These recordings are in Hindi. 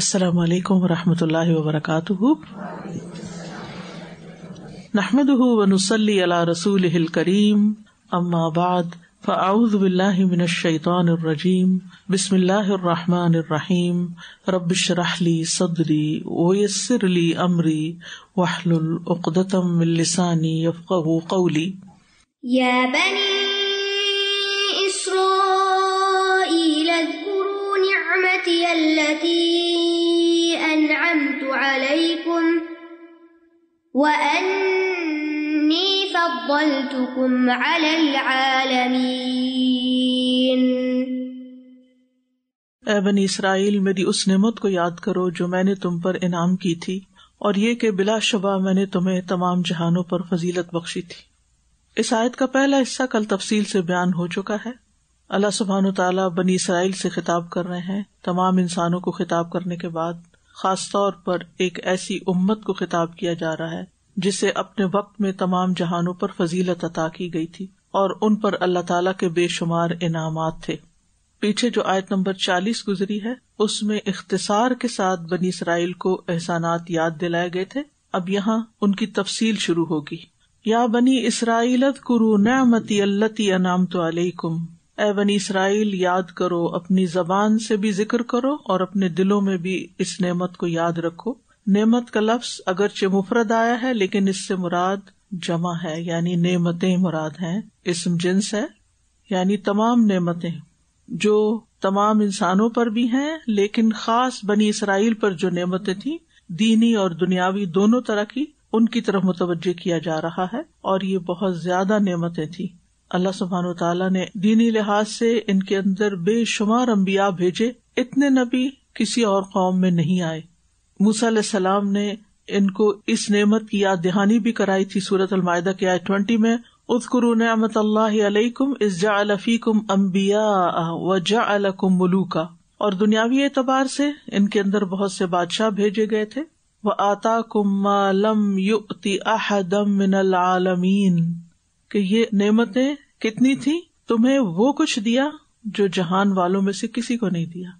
अस्सलाम वालेकुम रहमतुल्लाहि व बरकातुहू नहमदुहू व नुसल्ली अला रसूलिहिल करीम अम्मा बाद فاعوذ بالله من الشيطان الرجيم بسم الله الرحمن الرحيم رب اشرح لي صدري ويسر لي امري واحلل عقدة من لساني يفقهوا قولي يا بني وأني فضلتكم على العالمين ए बनी इसराइल मेरी उस नेमत को याद करो जो मैंने तुम पर इनाम की थी और ये कि बिलाशुबा मैंने तुम्हें तमाम जहानों पर फजीलत बख्शी थी इस आयत का पहला हिस्सा कल तफसील से बयान हो चुका है अल्लाह सुबहान तला बनी इसराइल से खिताब कर रहे हैं तमाम इंसानों को खिताब करने के बाद खास तौर पर एक ऐसी उम्मत को खिताब किया जा रहा है जिसे अपने वक्त में तमाम जहानों पर फजीलत अता की गई थी और उन पर अल्लाह ताला के बेशुमार इनाम थे पीछे जो आयत नंबर चालीस गुजरी है उसमें इख्तसार के साथ बनी इसराइल को एहसानात याद दिलाए गए थे अब यहाँ उनकी तफसील शुरू होगी या बनी इसराइलत कुरु नमती अनाम तो अलैकुम ए बनी इसराइल याद करो अपनी जबान से भी जिक्र करो और अपने दिलों में भी इस नेमत को याद रखो नेमत का लफ्ज अगरचे मुफरद आया है लेकिन इससे मुराद जमा है यानी नेमतें मुराद हैं इसम जिन्स है यानी तमाम नेमतें जो तमाम इंसानों पर भी हैं लेकिन खास बनी इसराइल पर जो नेमतें थी दीनी और दुनियावी दोनों तरह की उनकी तरफ मुतवजह किया जा रहा है और ये बहुत ज्यादा नेमतें थी अल्लाह सुबहान तला ने दीनी लिहाज से इनके अंदर बेशुमार अम्बिया भेजे इतने नबी किसी और कौम में नहीं आए मूसा सलाम ने इनको इस नेमत की याद दहानी भी कराई थी सूरत अलमायदा के आई ट्वेंटी में उदकुरु नमत अल्लाम इजा अलफीकुम अम्बिया व जा अलकुम मलूका और दुनियावी एतबार से इनके अंदर बहुत से बादशाह भेजे गए थे व आता कुम लम युति अहदम मिनल आलमीन कि ये नेमतें कितनी थी तुम्हें वो कुछ दिया जो जहान वालों में से किसी को नहीं दिया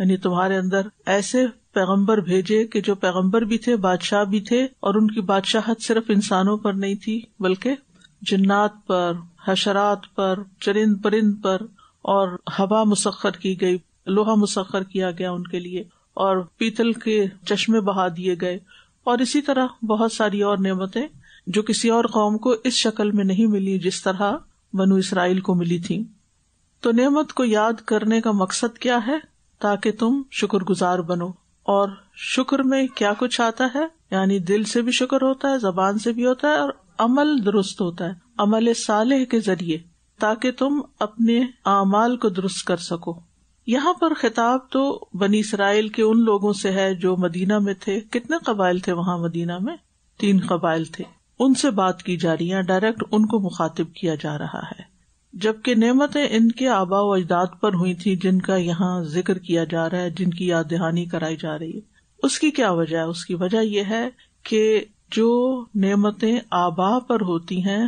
यानी तुम्हारे अंदर ऐसे पैगंबर भेजे कि जो पैगंबर भी थे बादशाह भी थे और उनकी बादशाहत सिर्फ इंसानों पर नहीं थी बल्कि जन्नात पर हशरात पर चरिंद परिंद पर और हवा मुसखर की गई लोहा मुसखर किया गया उनके लिए और पीतल के चश्मे बहा दिए गए और इसी तरह बहुत सारी और नियमतें जो किसी और कौम को इस शक्ल में नहीं मिली जिस तरह बनु इसराइल को मिली थी तो नेमत को याद करने का मकसद क्या है ताकि तुम शुक्रगुजार बनो और शुक्र में क्या कुछ आता है यानी दिल से भी शुक्र होता है जबान से भी होता है और अमल दुरुस्त होता है अमल साले के जरिए ताकि तुम अपने अमाल को दुरुस्त कर सको यहाँ पर खिताब तो बनी इसराइल के उन लोगों से है जो मदीना में थे कितने कबाइल थे वहाँ मदीना में तीन कबाइल थे उनसे बात की जा रही है डायरेक्ट उनको मुखातिब किया जा रहा है जबकि नेमतें इनके आबा अजदाद पर हुई थी जिनका यहाँ जिक्र किया जा रहा है जिनकी याद दहानी कराई जा रही है उसकी क्या वजह है उसकी वजह यह है कि जो नेमतें आबा पर होती हैं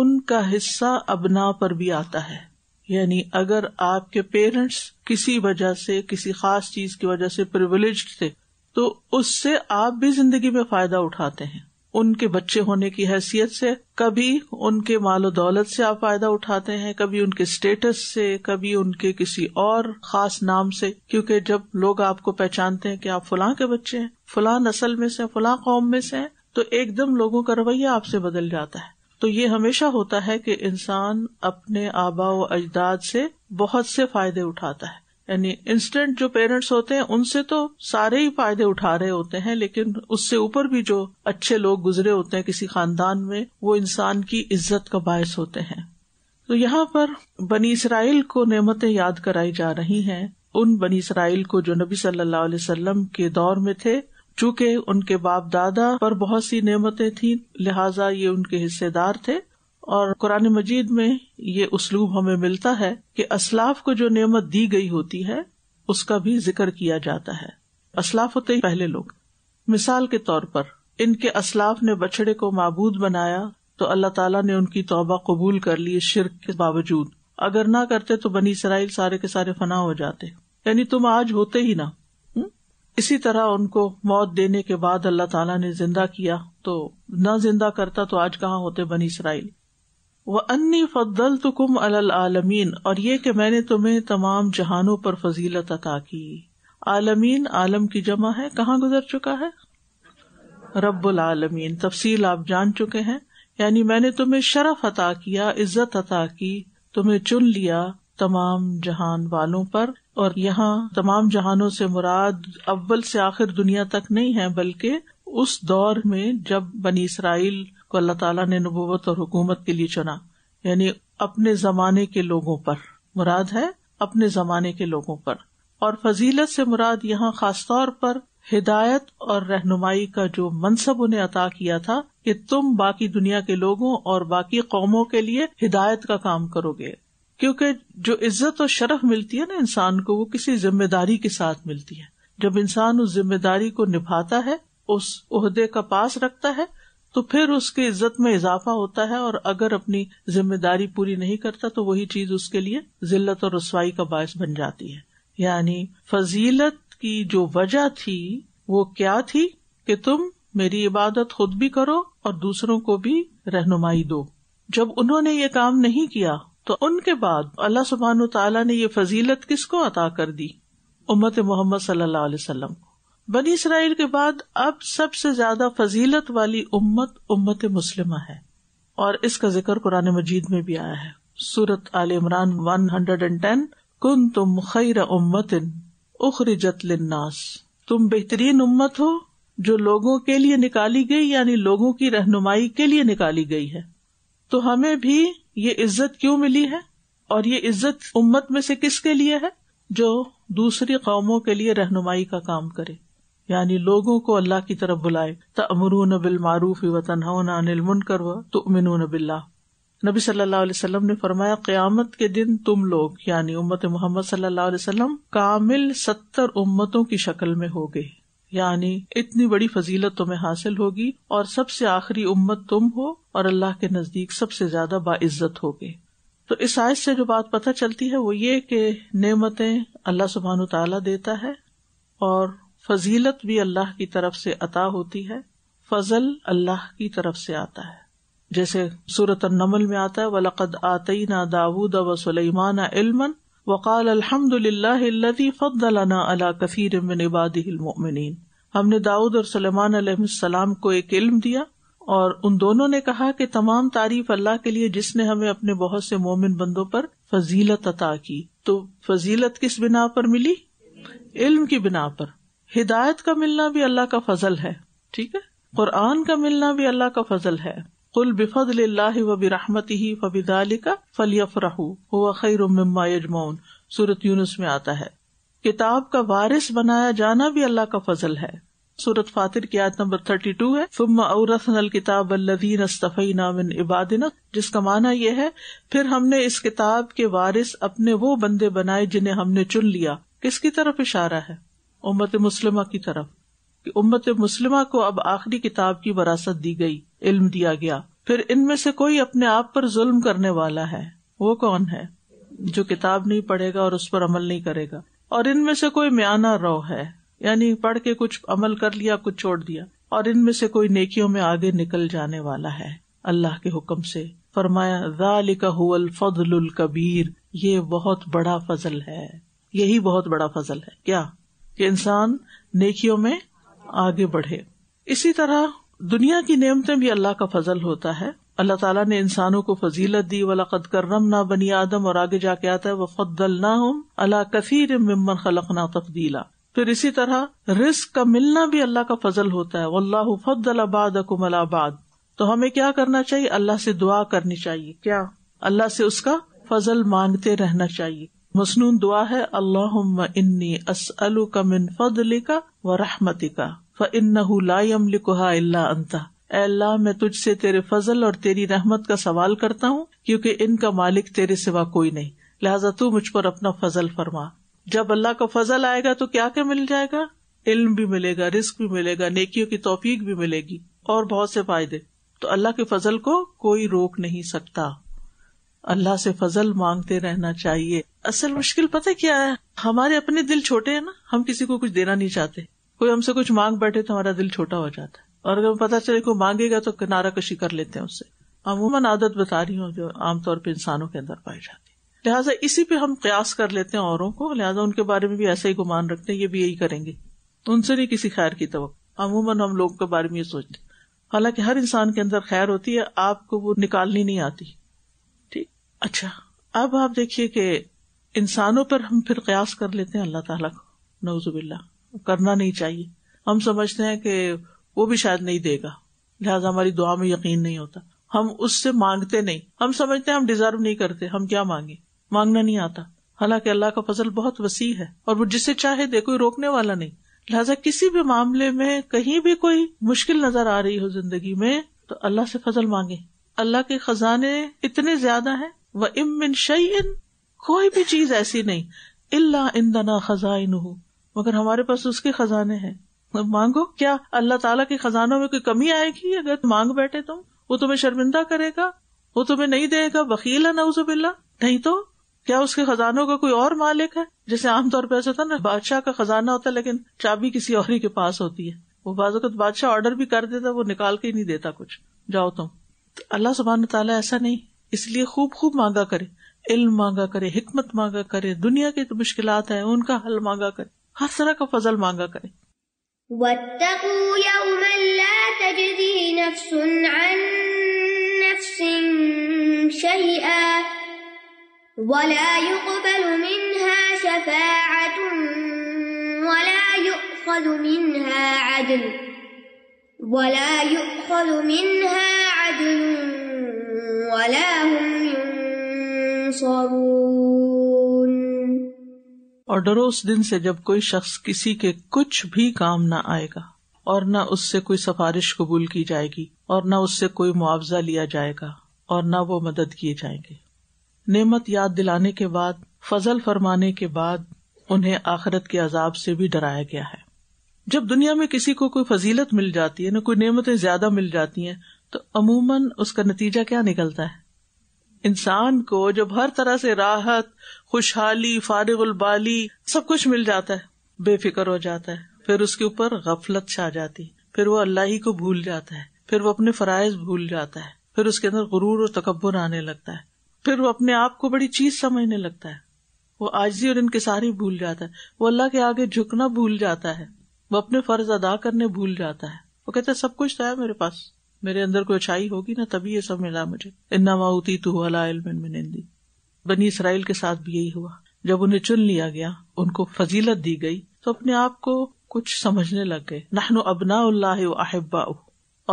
उनका हिस्सा अबना पर भी आता है यानी अगर आपके पेरेंट्स किसी वजह से किसी खास चीज की वजह से प्रिविलेज थे तो उससे आप भी जिंदगी में फायदा उठाते हैं उनके बच्चे होने की हैसियत से कभी उनके मालो दौलत से आप फायदा उठाते हैं कभी उनके स्टेटस से कभी उनके किसी और खास नाम से क्योंकि जब लोग आपको पहचानते हैं कि आप फलां के बच्चे हैं फलां नस्ल में से फलां कौम में से हैं तो एकदम लोगों का रवैया आपसे बदल जाता है तो ये हमेशा होता है कि इंसान अपने आबा व अजदाद से बहुत से फायदे उठाता है यानी इंस्टेंट जो पेरेंट्स होते हैं उनसे तो सारे ही फायदे उठा रहे होते हैं लेकिन उससे ऊपर भी जो अच्छे लोग गुजरे होते हैं किसी खानदान में वो इंसान की इज्जत का बायस होते हैं तो यहाँ पर बनी इसराइल को नमतें याद कराई जा रही हैं उन बनी इसराइल को जो नबी सल्लल्लाहु अलैहि वसल्लम के दौर में थे चूंकि उनके बाप दादा पर बहुत सी नेमतें थी लिहाजा ये उनके हिस्सेदार थे और कुरान मजीद में ये उसलूब हमें मिलता है कि असलाफ को जो नियमत दी गई होती है उसका भी जिक्र किया जाता है असलाफ होते ही पहले लोग मिसाल के तौर पर इनके असलाफ ने बछड़े को मबूद बनाया तो अल्लाह तला ने उनकी तोबा कबूल कर ली शिर के बावजूद अगर ना करते तो बनी इसराइल सारे के सारे फना हो जाते यानी तुम आज होते ही ना हम्म? इसी तरह उनको मौत देने के बाद अल्लाह ताला ने जिंदा किया तो ना जिंदा करता तो आज कहाँ होते बनी इसराइल वह अन्नी फद्दल तो कुम अल आलमीन और ये कि मैंने तुम्हें तमाम जहानों पर फजीलत अता की आलमीन आलम की जमा है कहाँ गुजर चुका है रब्बुल आलमीन तफसील आप जान चुके हैं यानी मैंने तुम्हें शरफ अता किया इज्जत अता की तुम्हें चुन लिया तमाम जहान वालों पर और यहाँ तमाम जहानों से मुराद अव्वल से आखिर दुनिया तक नहीं है बल्कि उस दौर में जब बनी इसराइल को अल्लाह ताला ने नबूवत और हुकूमत के लिए चुना यानी अपने जमाने के लोगों पर मुराद है अपने जमाने के लोगों पर और फजीलत से मुराद यहाँ खास तौर पर हिदायत और रहनुमाई का जो मनसब उन्हें अता किया था कि तुम बाकी दुनिया के लोगों और बाकी कौमों के लिए हिदायत का काम करोगे क्योंकि जो इज्जत और शरफ मिलती है ना इंसान को वो किसी जिम्मेदारी के साथ मिलती है जब इंसान उस जिम्मेदारी को निभाता है उस उहदे का पास रखता है तो फिर उसकी इज्जत में इजाफा होता है और अगर अपनी जिम्मेदारी पूरी नहीं करता तो वही चीज उसके लिए जिल्लत और रसवाई का बायस बन जाती है यानी फजीलत की जो वजह थी वो क्या थी कि तुम मेरी इबादत खुद भी करो और दूसरों को भी रहनुमाई दो जब उन्होंने ये काम नहीं किया तो उनके बाद अल्लाह सुबहान तला ने ये फजीलत किसको अता कर दी उम्मत मोहम्मद सल्लाम को बनी इसराइल के बाद अब सबसे ज्यादा फजीलत वाली उम्मत उम्मत मुस्लिमा है और इसका जिक्र कुरान मजीद में भी आया है सूरत आल इमरान वन हंड्रेड एंड टेन कुन तुम खैर उम्मतिन उखरी जतलनास तुम बेहतरीन उम्मत हो जो लोगों के लिए निकाली गई यानी लोगों की रहनुमाई के लिए निकाली गई है तो हमें भी ये इज्जत क्यों मिली है और ये इज्जत उम्मत में से किसके लिए है जो दूसरी कौमों के लिए रहनुमाई का काम करे यानी लोगों को अल्लाह की तरफ बुलाए तमरून बिल मारूफ व तनहौन अनिल मुनकर व तुमिन बिल्ला नबी सल्लल्लाहु अलैहि वसल्लम ने फरमाया क्यामत के दिन तुम लोग यानी उम्मत मोहम्मद सल्लल्लाहु अलैहि वसल्लम कामिल सत्तर उम्मतों की शक्ल में हो गए यानी इतनी बड़ी फजीलत तुम्हें हासिल होगी और सबसे आखिरी उम्मत तुम हो और अल्लाह के नजदीक सबसे ज्यादा बाइज्जत होगे तो इस आयत से जो बात पता चलती है वो ये कि नेमतें अल्लाह सुबहान तला देता है और फजीलत भी अल्लाह की तरफ से अता होती है फजल अल्लाह की तरफ से आता है जैसे सूरत नमल में आता है वलकद आतई ना दाऊद व सुलेमान इलमन वकाल अलहमदुल्लादी फदलाना अला कफीर मिन हमने दाऊद और सलेमान सलाम को एक इल्म दिया और उन दोनों ने कहा कि तमाम तारीफ अल्लाह के लिए जिसने हमें अपने बहुत से मोमिन बंदों पर फजीलत अता की तो फजीलत किस बिना पर मिली इल्म की बिना पर हिदायत का मिलना भी अल्लाह का फजल है ठीक है कुरान का मिलना भी अल्लाह का फजल है कुल बिफल वबी रहमती फबिदाली का फलियफ रहू हुआ खैर यजमौन सूरत यूनुस में आता है किताब का वारिस बनाया जाना भी अल्लाह का फजल है सूरत फातिर की याद नंबर थर्टी टू है सुम औरसन किताब अल्लदीन अस्तफ़ी नामिन इबादिन जिसका माना यह है फिर हमने इस किताब के वारिस अपने वो बंदे बनाए जिन्हें हमने चुन लिया किसकी तरफ इशारा है उम्मत मुस्लिमा की तरफ कि उम्मत मुस्लिमा को अब आखिरी किताब की वरासत दी गई इल्म दिया गया फिर इनमें से कोई अपने आप पर जुल्म करने वाला है वो कौन है जो किताब नहीं पढ़ेगा और उस पर अमल नहीं करेगा और इनमें से कोई म्याना रो है यानी पढ़ के कुछ अमल कर लिया कुछ छोड़ दिया और इनमें से कोई नेकियों में आगे निकल जाने वाला है अल्लाह के हुक्म से फरमाया जालिका फजल कबीर ये बहुत बड़ा फजल है यही बहुत बड़ा फजल है क्या कि इंसान नेकियों में आगे बढ़े इसी तरह दुनिया की नियमतें भी अल्लाह का फजल होता है अल्लाह ताला ने इंसानों को फजीलत दी वलाकत करम ना बनी आदम और आगे जाके आता है वह वफदल ना हम अल्लाह कसीर मम्मन खलकना तफदीला फिर इसी तरह रिस्क का मिलना भी अल्लाह का फजल होता है वल्लाह फदलाबाद अकुमलाबाद तो हमें क्या करना चाहिए अल्लाह से दुआ करनी चाहिए क्या अल्लाह से उसका फजल मांगते रहना चाहिए मसनून दुआ है अल्लाह इन्नी असअलू का मिन फदली का व रहमती का फ इन्नहू लायम लिकुहा अंता अल्लाह मैं तुझसे तेरे फजल और तेरी रहमत का सवाल करता हूँ क्योंकि इनका मालिक तेरे सिवा कोई नहीं लिहाजा तू मुझ पर अपना फजल फरमा जब अल्लाह का फजल आएगा तो क्या क्या मिल जाएगा इल्म भी मिलेगा रिस्क भी मिलेगा नेकियों की तोफीक भी मिलेगी और बहुत से फायदे तो अल्लाह के फजल को कोई रोक नहीं सकता अल्लाह से फजल मांगते रहना चाहिए असल मुश्किल पता क्या है हमारे अपने दिल छोटे है ना हम किसी को कुछ देना नहीं चाहते कोई हमसे कुछ मांग बैठे तो हमारा दिल छोटा हो जाता है और अगर पता चले कोई मांगेगा तो किनारा कशी कर लेते हैं उससे अमूमन आदत बता रही हूँ जो आमतौर पर इंसानों के अंदर पाई जाती है लिहाजा इसी पे हम कयास कर लेते हैं औरों को लिहाजा उनके बारे में भी ऐसा ही गुमान रखते हैं ये भी यही करेंगे उनसे नहीं किसी खैर की तो अमूमन हम लोगों के बारे में ये सोचते हालांकि हर इंसान के अंदर खैर होती है आपको वो निकालनी नहीं आती अच्छा अब आप देखिए कि इंसानों पर हम फिर कयास कर लेते हैं अल्लाह ताला को नवजुबिल्ला करना नहीं चाहिए हम समझते हैं कि वो भी शायद नहीं देगा लिहाजा हमारी दुआ में यकीन नहीं होता हम उससे मांगते नहीं हम समझते हैं हम डिजर्व नहीं करते हम क्या मांगे मांगना नहीं आता हालांकि अल्लाह का फजल बहुत वसी है और वो जिसे चाहे दे कोई रोकने वाला नहीं लिहाजा किसी भी मामले में कहीं भी कोई मुश्किल नजर आ रही हो जिंदगी में तो अल्लाह से फजल मांगे अल्लाह के खजाने इतने ज्यादा हैं व इमिन शईन कोई भी चीज ऐसी नहीं इल्ला दना खजाइन हो मगर हमारे पास उसके खजाने हैं मांगो क्या अल्लाह ताला के खजानों में कोई कमी आएगी अगर मांग बैठे तुम वो तुम्हें शर्मिंदा करेगा वो तुम्हें नहीं देगा वकील वकीला नौजुबिल्ला नहीं तो क्या उसके खजानों का कोई और मालिक है जैसे आमतौर पर ऐसा होता है ना बादशाह का खजाना होता है लेकिन चाबी किसी और ही के पास होती है वो बाजत बादशाह ऑर्डर भी कर देता वो निकाल के ही नहीं देता कुछ जाओ तुम तो अल्लाह सुबहान तला ऐसा नहीं इसलिए खूब खूब मांगा करे इल्म मांगा करे हिकमत मांगा करे दुनिया की तो मुश्किल है उनका हल मांगा करे हर तरह का फजल मांगा करे ولا يقبل منها شفاعة ولا يؤخذ منها عدل ولا يؤخذ منها عدل और डरो उस दिन से जब कोई शख्स किसी के कुछ भी काम न आएगा और न उससे कोई सिफारिश कबूल की जाएगी और न उससे कोई मुआवजा लिया जाएगा और न वो मदद किए जाएंगे नेमत याद दिलाने के बाद फजल फरमाने के बाद उन्हें आखिरत के अजाब से भी डराया गया है जब दुनिया में किसी को कोई फजीलत मिल जाती है न कोई नेमतें ज्यादा मिल जाती हैं तो अमूमन उसका नतीजा क्या निकलता है इंसान को जब हर तरह से राहत खुशहाली फारिगुल बाली सब कुछ मिल जाता है बेफिक्र हो जाता है फिर उसके ऊपर गफलत छा जाती फिर वो अल्लाह ही को भूल जाता है फिर वो अपने फराइज भूल जाता है फिर उसके अंदर गुरूर और तकबर आने लगता है फिर वो अपने आप को बड़ी चीज समझने लगता है वो आजी और इनके सारी भूल जाता है वो अल्लाह के आगे झुकना भूल जाता है वो अपने फर्ज अदा करने भूल जाता है वो कहता है सब कुछ तो है मेरे पास मेरे अंदर कोई अच्छाई होगी ना तभी ये सब मिला मुझे इन्ना माउती तू अलादी बनी इसराइल के साथ भी यही हुआ जब उन्हें चुन लिया गया उनको फजीलत दी गई तो अपने आप को कुछ समझने लग गए नाहनो अबना उल्लाह अहिब्बा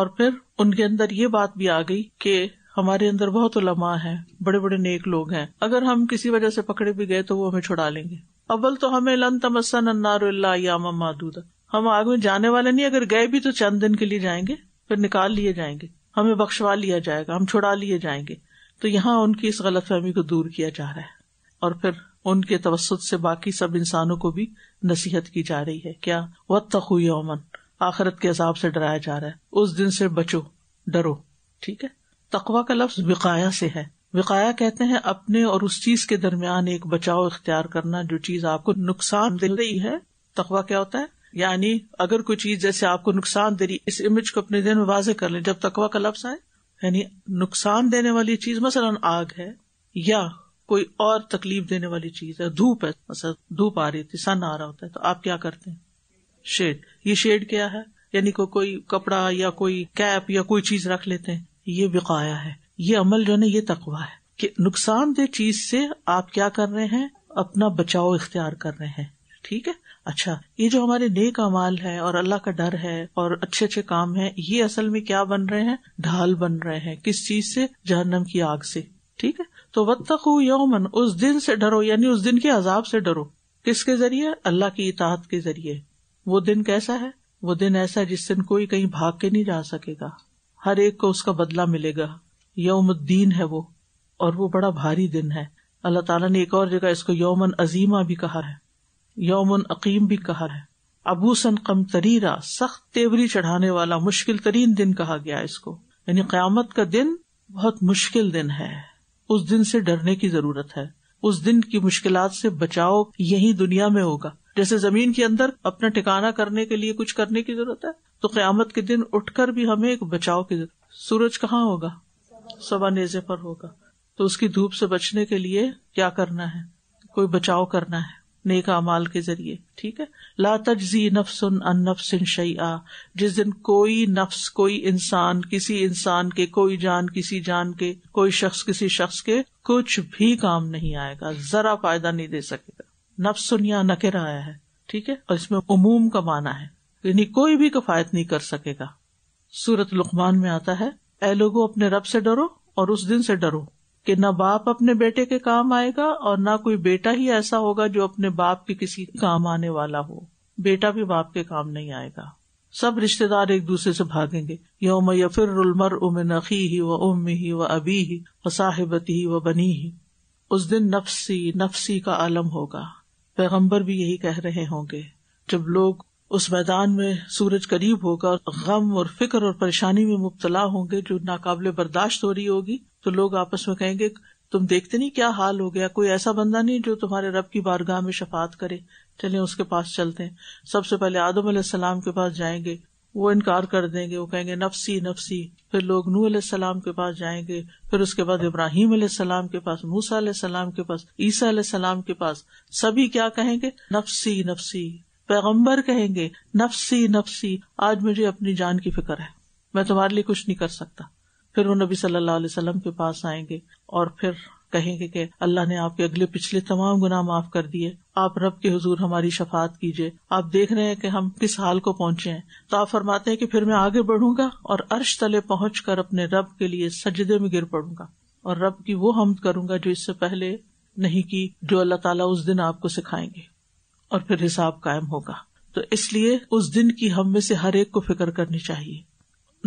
और फिर उनके अंदर ये बात भी आ गई कि हमारे अंदर बहुत उलमा है बड़े बड़े नेक लोग हैं अगर हम किसी वजह से पकड़े भी गए तो वो हमें छुड़ा लेंगे अव्वल तो हमें लन तमस्सा नन्नार यामा मादूदा हम आग में जाने वाले नहीं अगर गए भी तो चंद दिन के लिए जाएंगे फिर निकाल लिए जाएंगे हमें बख्शवा लिया जाएगा हम छुड़ा लिए जाएंगे तो यहाँ उनकी इस गलत फहमी को दूर किया जा रहा है और फिर उनके तवसत से बाकी सब इंसानों को भी नसीहत की जा रही है क्या हुई अमन आखरत के अजाब से डराया जा रहा है उस दिन से बचो डरो ठीक है तकवा का लफ्ज बकाया से है बकाया कहते हैं अपने और उस चीज के दरमियान एक बचाव इख्तियार करना जो चीज आपको नुकसान दे रही है तकवा क्या होता है यानी अगर कोई चीज जैसे आपको नुकसान दे रही इस इमेज को अपने दिन में वाजे कर ले जब तकवा का लफ्स आए यानी नुकसान देने वाली चीज मसलन आग है या कोई और तकलीफ देने वाली चीज है धूप है मसल धूप आ रही थी सन आ रहा होता है तो आप क्या करते हैं शेड ये शेड क्या है यानी को कोई कपड़ा या कोई कैप या कोई चीज रख लेते हैं ये बिकाया है ये अमल जो है ये तकवा है कि नुकसान नुकसानदेह चीज से आप क्या कर रहे हैं अपना बचाव इख्तियार कर रहे हैं ठीक है अच्छा ये जो हमारे नेक अमाल है और अल्लाह का डर है और अच्छे अच्छे काम है ये असल में क्या बन रहे हैं ढाल बन रहे हैं किस चीज से जहनम की आग से ठीक है तो वत्तखु यौमन उस दिन से डरो यानी उस दिन के अजाब से डरो किसके जरिए अल्लाह की इताहत के जरिए वो दिन कैसा है वो दिन ऐसा है जिस दिन कोई कहीं भाग के नहीं जा सकेगा हर एक को उसका बदला मिलेगा यौमुद्दीन है वो और वो बड़ा भारी दिन है अल्लाह ताला ने एक और जगह इसको यौमन अजीमा भी कहा है यौमन अकीम भी कहा है अबूसन कम तरीरा सख्त तेवरी चढ़ाने वाला मुश्किल तरीन दिन कहा गया इसको यानी क्यामत का दिन बहुत मुश्किल दिन है उस दिन से डरने की जरूरत है उस दिन की मुश्किल से बचाव यही दुनिया में होगा जैसे जमीन के अंदर अपना ठिकाना करने के लिए कुछ करने की जरूरत है तो क्यामत के दिन उठकर भी हमें एक बचाव की जरूरत सूरज कहाँ होगा सवा नेजे पर होगा तो उसकी धूप से बचने के लिए क्या करना है कोई बचाव करना है नेक अमाल के जरिए ठीक है ला तजी नफसुन अन नफसिन शैया जिस दिन कोई नफ्स कोई इंसान किसी इंसान के कोई जान किसी जान के कोई शख्स किसी शख्स के कुछ भी काम नहीं आएगा जरा फायदा नहीं दे सकेगा नफसुन या नकेरा आया है ठीक है और इसमें उमूम का माना है यानी कोई भी किफ़ायत नहीं कर सकेगा सूरत लुकमान में आता है ए लोगो अपने रब से डरो और उस दिन से डरो कि न बाप अपने बेटे के काम आएगा और ना कोई बेटा ही ऐसा होगा जो अपने बाप के किसी काम आने वाला हो बेटा भी बाप के काम नहीं आएगा सब रिश्तेदार एक दूसरे से भागेंगे योम यफिर उलमर उमिन अखी ही व उम ही व अबी ही व साहिबती ही व बनी ही उस दिन नफसी नफसी का आलम होगा पैगम्बर भी यही कह रहे होंगे जब लोग उस मैदान में सूरज करीब होगा गम और फिक्र और परेशानी में मुबतला होंगे जो नाकाबले बर्दाश्त हो रही होगी तो लोग आपस में कहेंगे तुम देखते नहीं क्या हाल हो गया कोई ऐसा बंदा नहीं जो तुम्हारे रब की बारगाह में शफात करे चले उसके पास चलते हैं सबसे पहले आदम सलाम के पास जाएंगे वो इनकार कर देंगे वो कहेंगे नफसी नफसी फिर लोग नू सलाम के पास जाएंगे फिर उसके बाद इब्राहिम सलाम के पास मूसा सलाम के पास ईसा सलाम के पास सभी क्या कहेंगे नफसी नफसी पैगम्बर कहेंगे नफसी नफसी आज मुझे अपनी जान की फिक्र है मैं तुम्हारे लिए कुछ नहीं कर सकता फिर वो नबी सल्लल्लाहु अलैहि वसल्लम के पास आएंगे और फिर कहेंगे कि अल्लाह ने आपके अगले पिछले तमाम गुनाह माफ कर दिए आप रब के हजूर हमारी शफात कीजिए आप देख रहे हैं कि हम किस हाल को पहुंचे हैं तो आप फरमाते हैं कि फिर मैं आगे बढ़ूंगा और अर्श तले पहुंच कर अपने रब के लिए सजदे में गिर पड़ूंगा और रब की वो हम करूंगा जो इससे पहले नहीं की जो अल्लाह ताला उस दिन आपको सिखाएंगे और फिर हिसाब कायम होगा तो इसलिए उस दिन की हम में से हर एक को फिक्र करनी चाहिए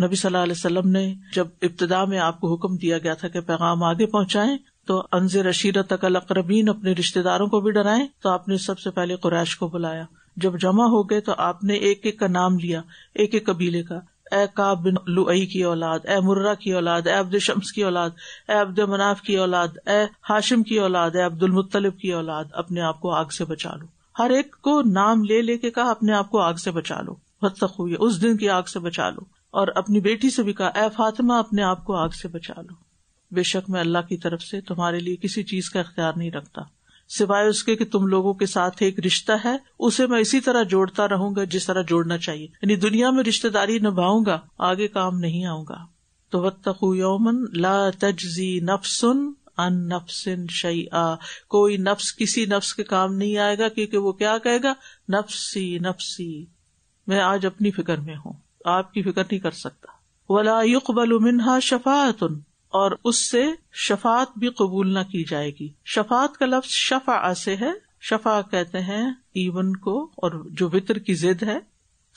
नबी सल्लल्लाहु अलैहि वसल्लम ने जब इब्तदा में आपको हुक्म दिया गया था कि पैगाम आगे पहुंचाएं तो अनजर अशीरत तकल अकरबीन अपने रिश्तेदारों को भी डराएं तो आपने सबसे पहले कुरैश को बुलाया जब जमा हो गए तो आपने एक एक का नाम लिया एक एक कबीले का ए काब बिन लुई की औलाद ए मुर्रा की औलाद ए अब्द शम्स की औलाद ए अब्द मनाफ की औलाद ए हाशिम की औलाद ए अब्दुल मुत्तलिब की औलाद अपने आप को आग से बचा लो हर एक को नाम ले लेके कहा अपने आप को आग से बचा लो बदतखू उस दिन की आग से बचा लो और अपनी बेटी से भी कहा ए फातिमा अपने आप को आग से बचा लो बेशक मैं अल्लाह की तरफ से तुम्हारे लिए किसी चीज का अख्तियार नहीं रखता सिवाय उसके कि तुम लोगों के साथ एक रिश्ता है उसे मैं इसी तरह जोड़ता रहूंगा जिस तरह जोड़ना चाहिए यानी दुनिया में रिश्तेदारी निभाऊंगा आगे काम नहीं आऊंगा तो वत्तु यौमन ला तजी नफसुन अन नफसिन शई आ कोई नफ्स किसी नफ्स के काम नहीं आएगा क्योंकि वो क्या कहेगा नफसी नफसी मैं आज अपनी फिक्र में हूँ आपकी फिक्र नहीं कर सकता वला युकबल मिनहा शफात और उससे शफात भी कबूल न की जाएगी शफात का लफ्ज शफा से है शफा कहते हैं ईवन को और जो वितर की जिद है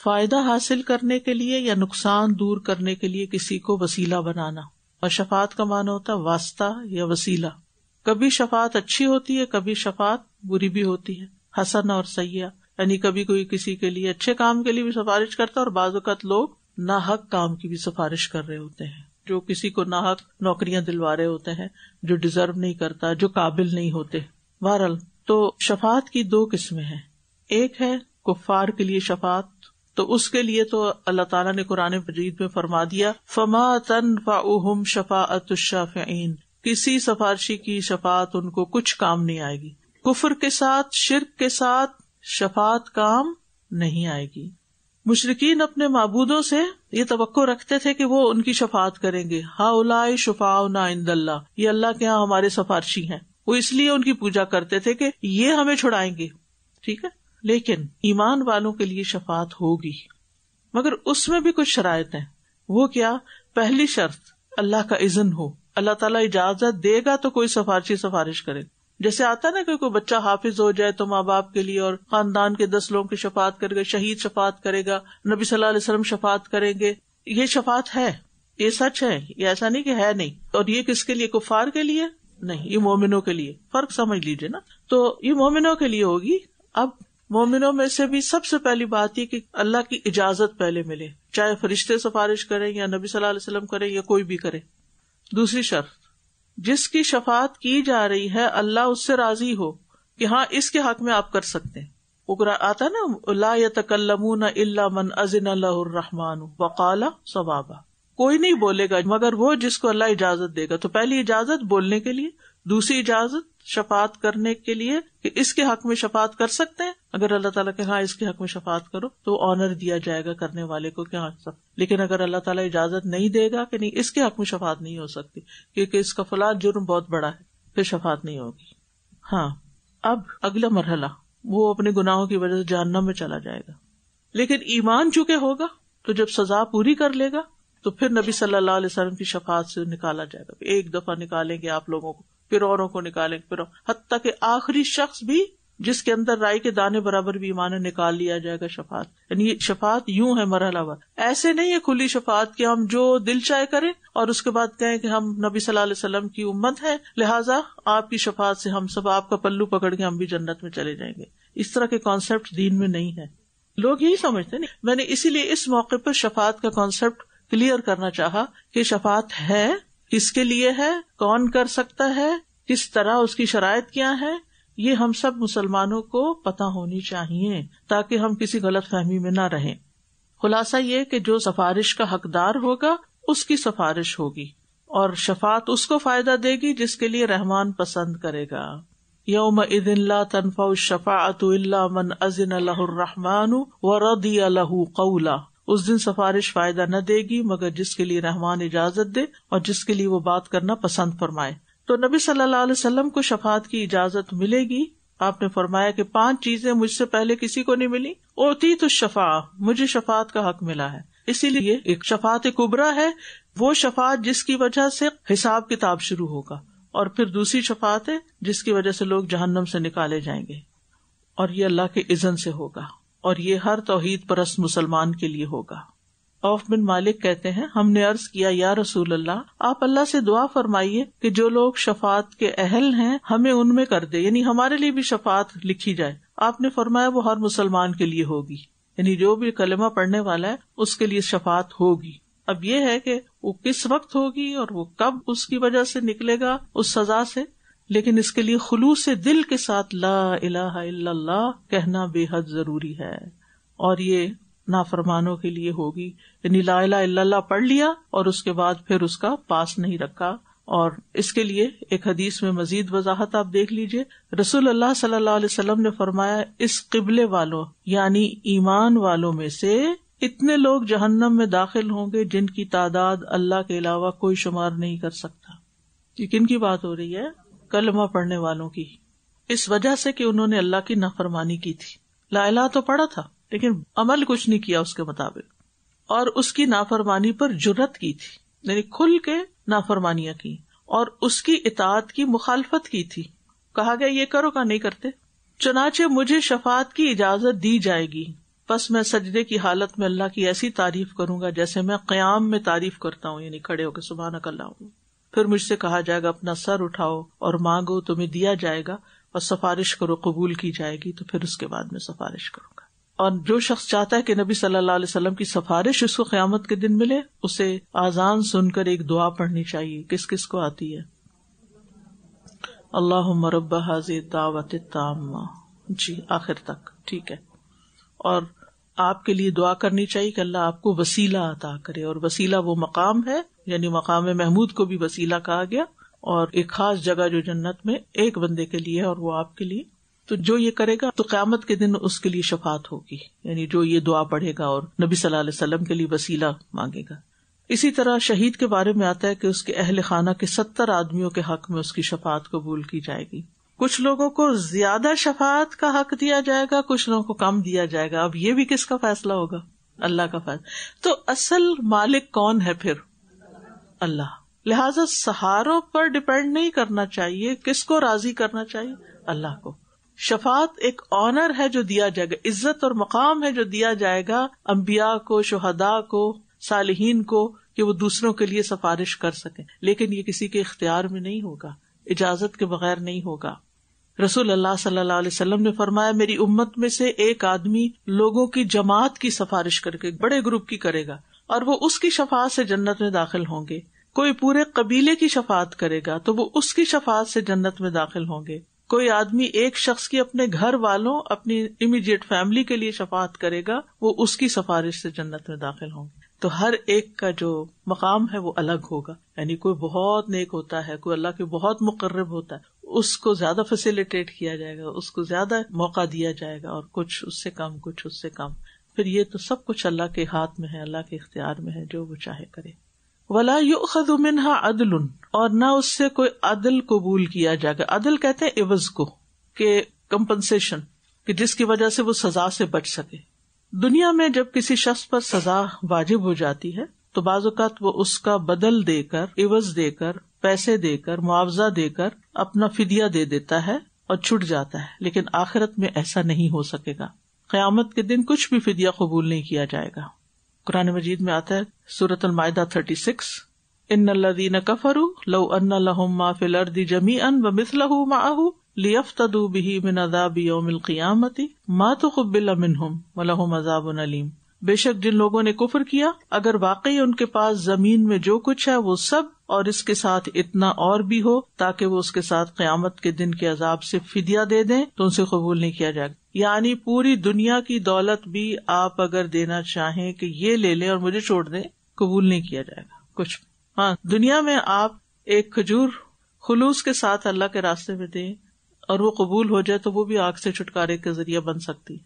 फायदा हासिल करने के लिए या नुकसान दूर करने के लिए किसी को वसीला बनाना और शफात का मान होता है वास्ता या वसीला कभी शफात अच्छी होती है कभी शफात बुरी भी होती है हसन और सैया यानी कभी कोई किसी के लिए अच्छे काम के लिए भी सिफारिश करता है और बाजुकत लोग नाहक काम की भी सिफारिश कर रहे होते हैं जो किसी को नाहक नौकरियां दिलवा रहे होते हैं जो डिजर्व नहीं करता जो काबिल नहीं होते बहरहाल तो शफात की दो किस्में हैं एक है कुफार के लिए शफात तो उसके लिए तो अल्लाह ताला ने कुरान मजीद में फरमा दिया फमा तन फाउम शफात शाफीन किसी सफारशी की शफात उनको कुछ काम नहीं आएगी कुफर के साथ शिरक के साथ शफात काम नहीं आएगी मुशरकिन अपने मबूदों से ये तो रखते थे की वो उनकी शफात करेंगे हाउलाए शफा ना इंदल्ला ये अल्लाह के यहाँ हमारे सफारशी है वो इसलिए उनकी पूजा करते थे कि ये हमें छुड़ाएंगे ठीक है लेकिन ईमान वालों के लिए शफात होगी मगर उसमें भी कुछ शराय है वो क्या पहली शर्त अल्लाह का इजन हो अल्लाह ताला इजाजत देगा तो कोई सफारशी सिफारिश करेगा जैसे आता ना कि कोई बच्चा हाफिज हो जाए तो माँ बाप के लिए और खानदान के दस लोगों की शफात करेगा शहीद शफात करेगा नबी सल्लल्लाहु अलैहि वसल्लम शफात करेंगे ये शफात है ये सच है ये ऐसा नहीं कि है नहीं और ये किसके लिए कुफार के लिए नहीं ये मोमिनों के लिए फर्क समझ लीजिए ना तो ये मोमिनों के लिए होगी अब मोमिनों में से भी सबसे पहली बात ये कि अल्लाह की इजाजत पहले मिले चाहे फरिश्ते सिफारिश करें या नबी सल्लल्लाहु अलैहि वसल्लम करें या कोई भी करे दूसरी शर्त जिसकी शफात की जा रही है अल्लाह उससे राजी हो कि हाँ इसके हक में आप कर सकते हैं उगरा आता ना ला तकल्लमून मन अजिन रहमान वकाला सवाबा कोई नहीं बोलेगा मगर वो जिसको अल्लाह इजाजत देगा तो पहली इजाजत बोलने के लिए दूसरी इजाजत शफात करने के लिए कि इसके हक में शफात कर सकते हैं अगर अल्लाह ताला के हाँ इसके हक में शफात करो तो ऑनर दिया जाएगा करने वाले को क्या हाँ, सब लेकिन अगर अल्लाह ताला इजाजत नहीं देगा कि नहीं इसके हक में शफात नहीं हो सकती क्योंकि इसका फला जुर्म बहुत बड़ा है फिर शफात नहीं होगी हाँ अब अगला मरहला वो अपने गुनाहों की वजह से जानना में चला जाएगा लेकिन ईमान चुके होगा तो जब सजा पूरी कर लेगा तो फिर नबी सल्लल्लाहु अलैहि वसल्लम की शफात से निकाला जाएगा एक दफा निकालेंगे आप लोगों को फिर औरों को निकाले फिर हती के आखिरी शख्स भी जिसके अंदर राय के दाने बराबर भी ईमान निकाल लिया जाएगा शफात यानी ये शफात यूं है मरहला ऐसे नहीं है खुली शफात के हम जो दिल चाहे करें और उसके बाद कहें कि हम नबी सल्लल्लाहु अलैहि वसल्लम की उम्मत है लिहाजा आपकी शफात से हम सब आपका पल्लू पकड़ के हम भी जन्नत में चले जाएंगे इस तरह के कॉन्सेप्ट दीन में नहीं है लोग यही समझते नहीं मैंने इसीलिए इस मौके पर शफात का कॉन्सेप्ट क्लियर करना चाहा कि शफात है किसके लिए है कौन कर सकता है किस तरह उसकी शराय क्या है ये हम सब मुसलमानों को पता होनी चाहिए ताकि हम किसी गलत फहमी में न रहे खुलासा ये की जो सफारिश का हकदार होगा उसकी सिफारिश होगी और शफात उसको फायदा देगी जिसके लिए रहमान पसंद करेगा यौम इदिन तनफा शफात मन अजिन रहमान व रदी अलहू कौला उस दिन सफारिश फायदा न देगी मगर जिसके लिए रहमान इजाजत दे और जिसके लिए वो बात करना पसंद फरमाए तो नबी सल्लल्लाहु अलैहि वसल्लम को शफात की इजाजत मिलेगी आपने फरमाया कि पांच चीजें मुझसे पहले किसी को नहीं मिली ओती तो शफा मुझे शफात का हक मिला है इसीलिए एक शफात कुबरा है वो शफात जिसकी वजह से हिसाब किताब शुरू होगा और फिर दूसरी शफात है जिसकी वजह से लोग जहन्नम से निकाले जाएंगे और ये अल्लाह के इजन से होगा और ये हर तोहहीद परस्त मुसलमान के लिए होगा औफ बिन मालिक कहते हैं हमने अर्ज किया या रसूल अल्लाह आप अल्लाह से दुआ फरमाइए कि जो लोग शफात के अहल हैं हमें उनमें कर दे यानी हमारे लिए भी शफात लिखी जाए आपने फरमाया वो हर मुसलमान के लिए होगी यानी जो भी कलमा पढ़ने वाला है उसके लिए शफात होगी अब ये है कि वो किस वक्त होगी और वो कब उसकी वजह से निकलेगा उस सजा से लेकिन इसके लिए खलूस दिल के साथ ला अला कहना बेहद जरूरी है और ये नाफरमानों के लिए होगी यानी ला इला पढ़ लिया और उसके बाद फिर उसका पास नहीं रखा और इसके लिए एक हदीस में मजीद वजाहत आप देख लीजिए रसूल अल्लाह सल्लल्लाहु अलैहि वसल्लम ने फरमाया इस किबले वालों यानी ईमान वालों में से इतने लोग जहन्नम में दाखिल होंगे जिनकी तादाद अल्लाह के अलावा कोई शुमार नहीं कर सकता ये किन की बात हो रही है कलमा पढ़ने वालों की इस वजह से कि उन्होंने अल्लाह की नाफरमानी की थी लाइला तो पढ़ा था लेकिन अमल कुछ नहीं किया उसके मुताबिक और उसकी नाफरमानी पर जुरत की थी यानी खुल के नाफरमानिया की और उसकी इताद की मुखालफत की थी कहा गया ये करो का नहीं करते चुनाचे मुझे शफात की इजाजत दी जाएगी बस मैं सजदे की हालत में अल्लाह की ऐसी तारीफ करूंगा जैसे मैं क्याम में तारीफ करता हूँ यानी खड़े होकर सुबह नकल्ला हूँ फिर मुझसे कहा जाएगा अपना सर उठाओ और मांगो तुम्हें दिया जाएगा और सिफारिश करो कबूल की जाएगी तो फिर उसके बाद में सिफारिश करूंगा और जो शख्स चाहता है कि नबी सल्लल्लाहु अलैहि वसल्लम की सिफारिश उसको क्यामत के दिन मिले उसे आजान सुनकर एक दुआ पढ़नी चाहिए किस किस को आती है अल्लाह मरबा हाजिर दावत जी आखिर तक ठीक है और आपके लिए दुआ करनी चाहिए कि अल्लाह आपको वसीला अता करे और वसीला वो मकाम है यानी मकाम महमूद को भी वसीला कहा गया और एक खास जगह जो जन्नत में एक बंदे के लिए और वो आपके लिए तो जो ये करेगा तो क्यामत के दिन उसके लिए शफात होगी यानी जो ये दुआ पढ़ेगा और नबी सल्लल्लाहु अलैहि वसल्लम के लिए वसीला मांगेगा इसी तरह शहीद के बारे में आता है कि उसके अहल खाना के सत्तर आदमियों के हक में उसकी शफात कबूल की जाएगी कुछ लोगों को ज्यादा शफात का हक दिया जाएगा कुछ लोगों को कम दिया जाएगा अब ये भी किसका फैसला होगा अल्लाह का फैसला तो असल मालिक कौन है फिर अल्लाह लिहाजा सहारों पर डिपेंड नहीं करना चाहिए किसको राजी करना चाहिए अल्लाह को शफात एक ऑनर है जो दिया जाएगा इज्जत और मकाम है जो दिया जाएगा अम्बिया को शहदा को सालहीन को कि वो दूसरों के लिए सिफारिश कर सके लेकिन ये किसी के इख्तियार में नहीं होगा इजाजत के बगैर नहीं होगा रसूल अल्लाह सल्लल्लाहु अलैहि वसल्लम ने फरमाया मेरी उम्मत में से एक आदमी लोगों की जमात की सिफारिश करके बड़े ग्रुप की करेगा और वो उसकी शफात से जन्नत में दाखिल होंगे कोई पूरे कबीले की शफात करेगा तो वो उसकी शफात से जन्नत में दाखिल होंगे कोई आदमी एक शख्स की अपने घर वालों अपनी इमीडिएट फैमिली के लिए शफात करेगा वो उसकी सिफारिश से जन्नत में दाखिल होंगे तो हर एक का जो मकाम है वो अलग होगा यानी कोई बहुत नेक होता है कोई अल्लाह के बहुत मुकर्रब होता है उसको ज्यादा फैसिलिटेट किया जाएगा उसको ज्यादा मौका दिया जाएगा और कुछ उससे कम कुछ उससे कम फिर ये तो सब कुछ अल्लाह के हाथ में है अल्लाह के इख्तियार में है जो वो चाहे करे वला यू मिनहा अदल उन और न उससे कोई अदल कबूल किया जाएगा अदल कहते हैं इवज को के कम्पनसेशन कि जिसकी वजह से वो सजा से बच सके दुनिया में जब किसी शख्स पर सजा वाजिब हो जाती है तो बाजुकात वो उसका बदल देकर इवज देकर पैसे देकर मुआवजा देकर अपना फिदिया दे देता है और छुट जाता है लेकिन आखिरत में ऐसा नहीं हो सकेगा क्यामत के दिन कुछ भी फिदिया कबूल नहीं किया जाएगा कुरान मजीद में आता है सूरत अलमायदा थर्टी सिक्स इन न कफरू लो अन मा फिल दी जमी अन व मिसलहू माहू लियफ्तू बिही मिन अदाब योमिल क़ियामती मा तो खुबिल मिनहुम वलहुम अजाब अलीम बेशक जिन लोगों ने कुफर किया अगर वाकई उनके पास जमीन में जो कुछ है वो सब और इसके साथ इतना और भी हो ताकि वो उसके साथ क्यामत के दिन के अजाब से फिदिया दे दें तो उनसे कबूल नहीं किया जाएगा यानी पूरी दुनिया की दौलत भी आप अगर देना चाहें कि ये ले लें और मुझे छोड़ दें कबूल नहीं किया जाएगा कुछ हाँ दुनिया में आप एक खजूर खुलूस के साथ अल्लाह के रास्ते में दें और वो कबूल हो जाए तो वो भी आग से छुटकारे के जरिया बन सकती है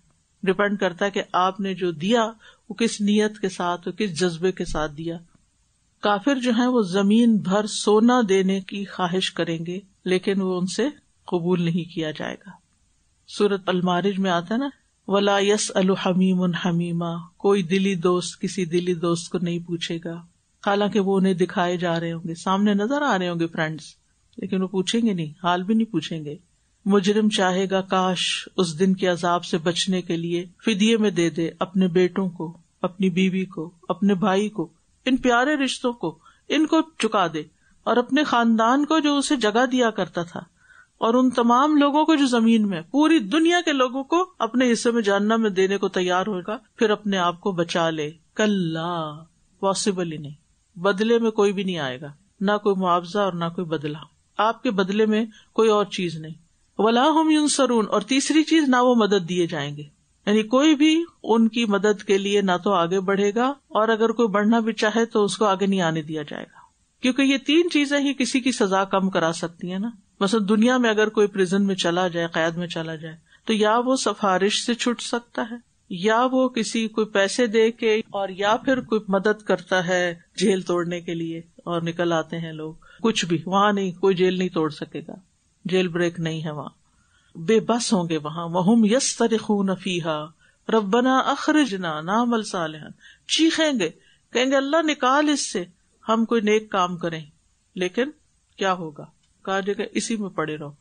डिपेंड करता है कि आपने जो दिया वो किस नीयत के साथ और किस जज्बे के साथ दिया काफिर जो है वो जमीन भर सोना देने की ख्वाहिश करेंगे लेकिन वो उनसे कबूल नहीं किया जाएगा सूरत अलमारिज में आता है ना वला यस हमीम उन हमीमा कोई दिली दोस्त किसी दिली दोस्त को नहीं पूछेगा हालांकि वो उन्हें दिखाए जा रहे होंगे सामने नजर आ रहे होंगे फ्रेंड्स लेकिन वो पूछेंगे नहीं हाल भी नहीं पूछेंगे मुजरिम चाहेगा काश उस दिन के अजाब से बचने के लिए फिदिये में दे दे अपने बेटों को अपनी बीवी को अपने भाई को इन प्यारे रिश्तों को इनको चुका दे और अपने खानदान को जो उसे जगह दिया करता था और उन तमाम लोगों को जो जमीन में पूरी दुनिया के लोगों को अपने हिस्से में जानना में देने को तैयार होगा फिर अपने आप को बचा ले कल्ला पॉसिबल ही नहीं बदले में कोई भी नहीं आएगा ना कोई मुआवजा और ना कोई बदला आपके बदले में कोई और चीज नहीं वला हम यून सरून और तीसरी चीज ना वो मदद दिए जाएंगे यानी कोई भी उनकी मदद के लिए ना तो आगे बढ़ेगा और अगर कोई बढ़ना भी चाहे तो उसको आगे नहीं आने दिया जाएगा क्योंकि ये तीन चीजें ही किसी की सजा कम करा सकती है ना मतलब दुनिया में अगर कोई प्रिजन में चला जाए कैद में चला जाए तो या वो सफारिश से छुट सकता है या वो किसी कोई पैसे दे के और या फिर कोई मदद करता है जेल तोड़ने के लिए और निकल आते हैं लोग कुछ भी वहां नहीं कोई जेल नहीं तोड़ सकेगा जेल ब्रेक नहीं है वहाँ बेबस होंगे वहाँ वहम यस तरीखून फीहा रबना अखरजना नाम चीखेंगे कहेंगे अल्लाह निकाल इससे हम कोई नेक काम करे लेकिन क्या होगा कहा जगह इसी में पड़े रहो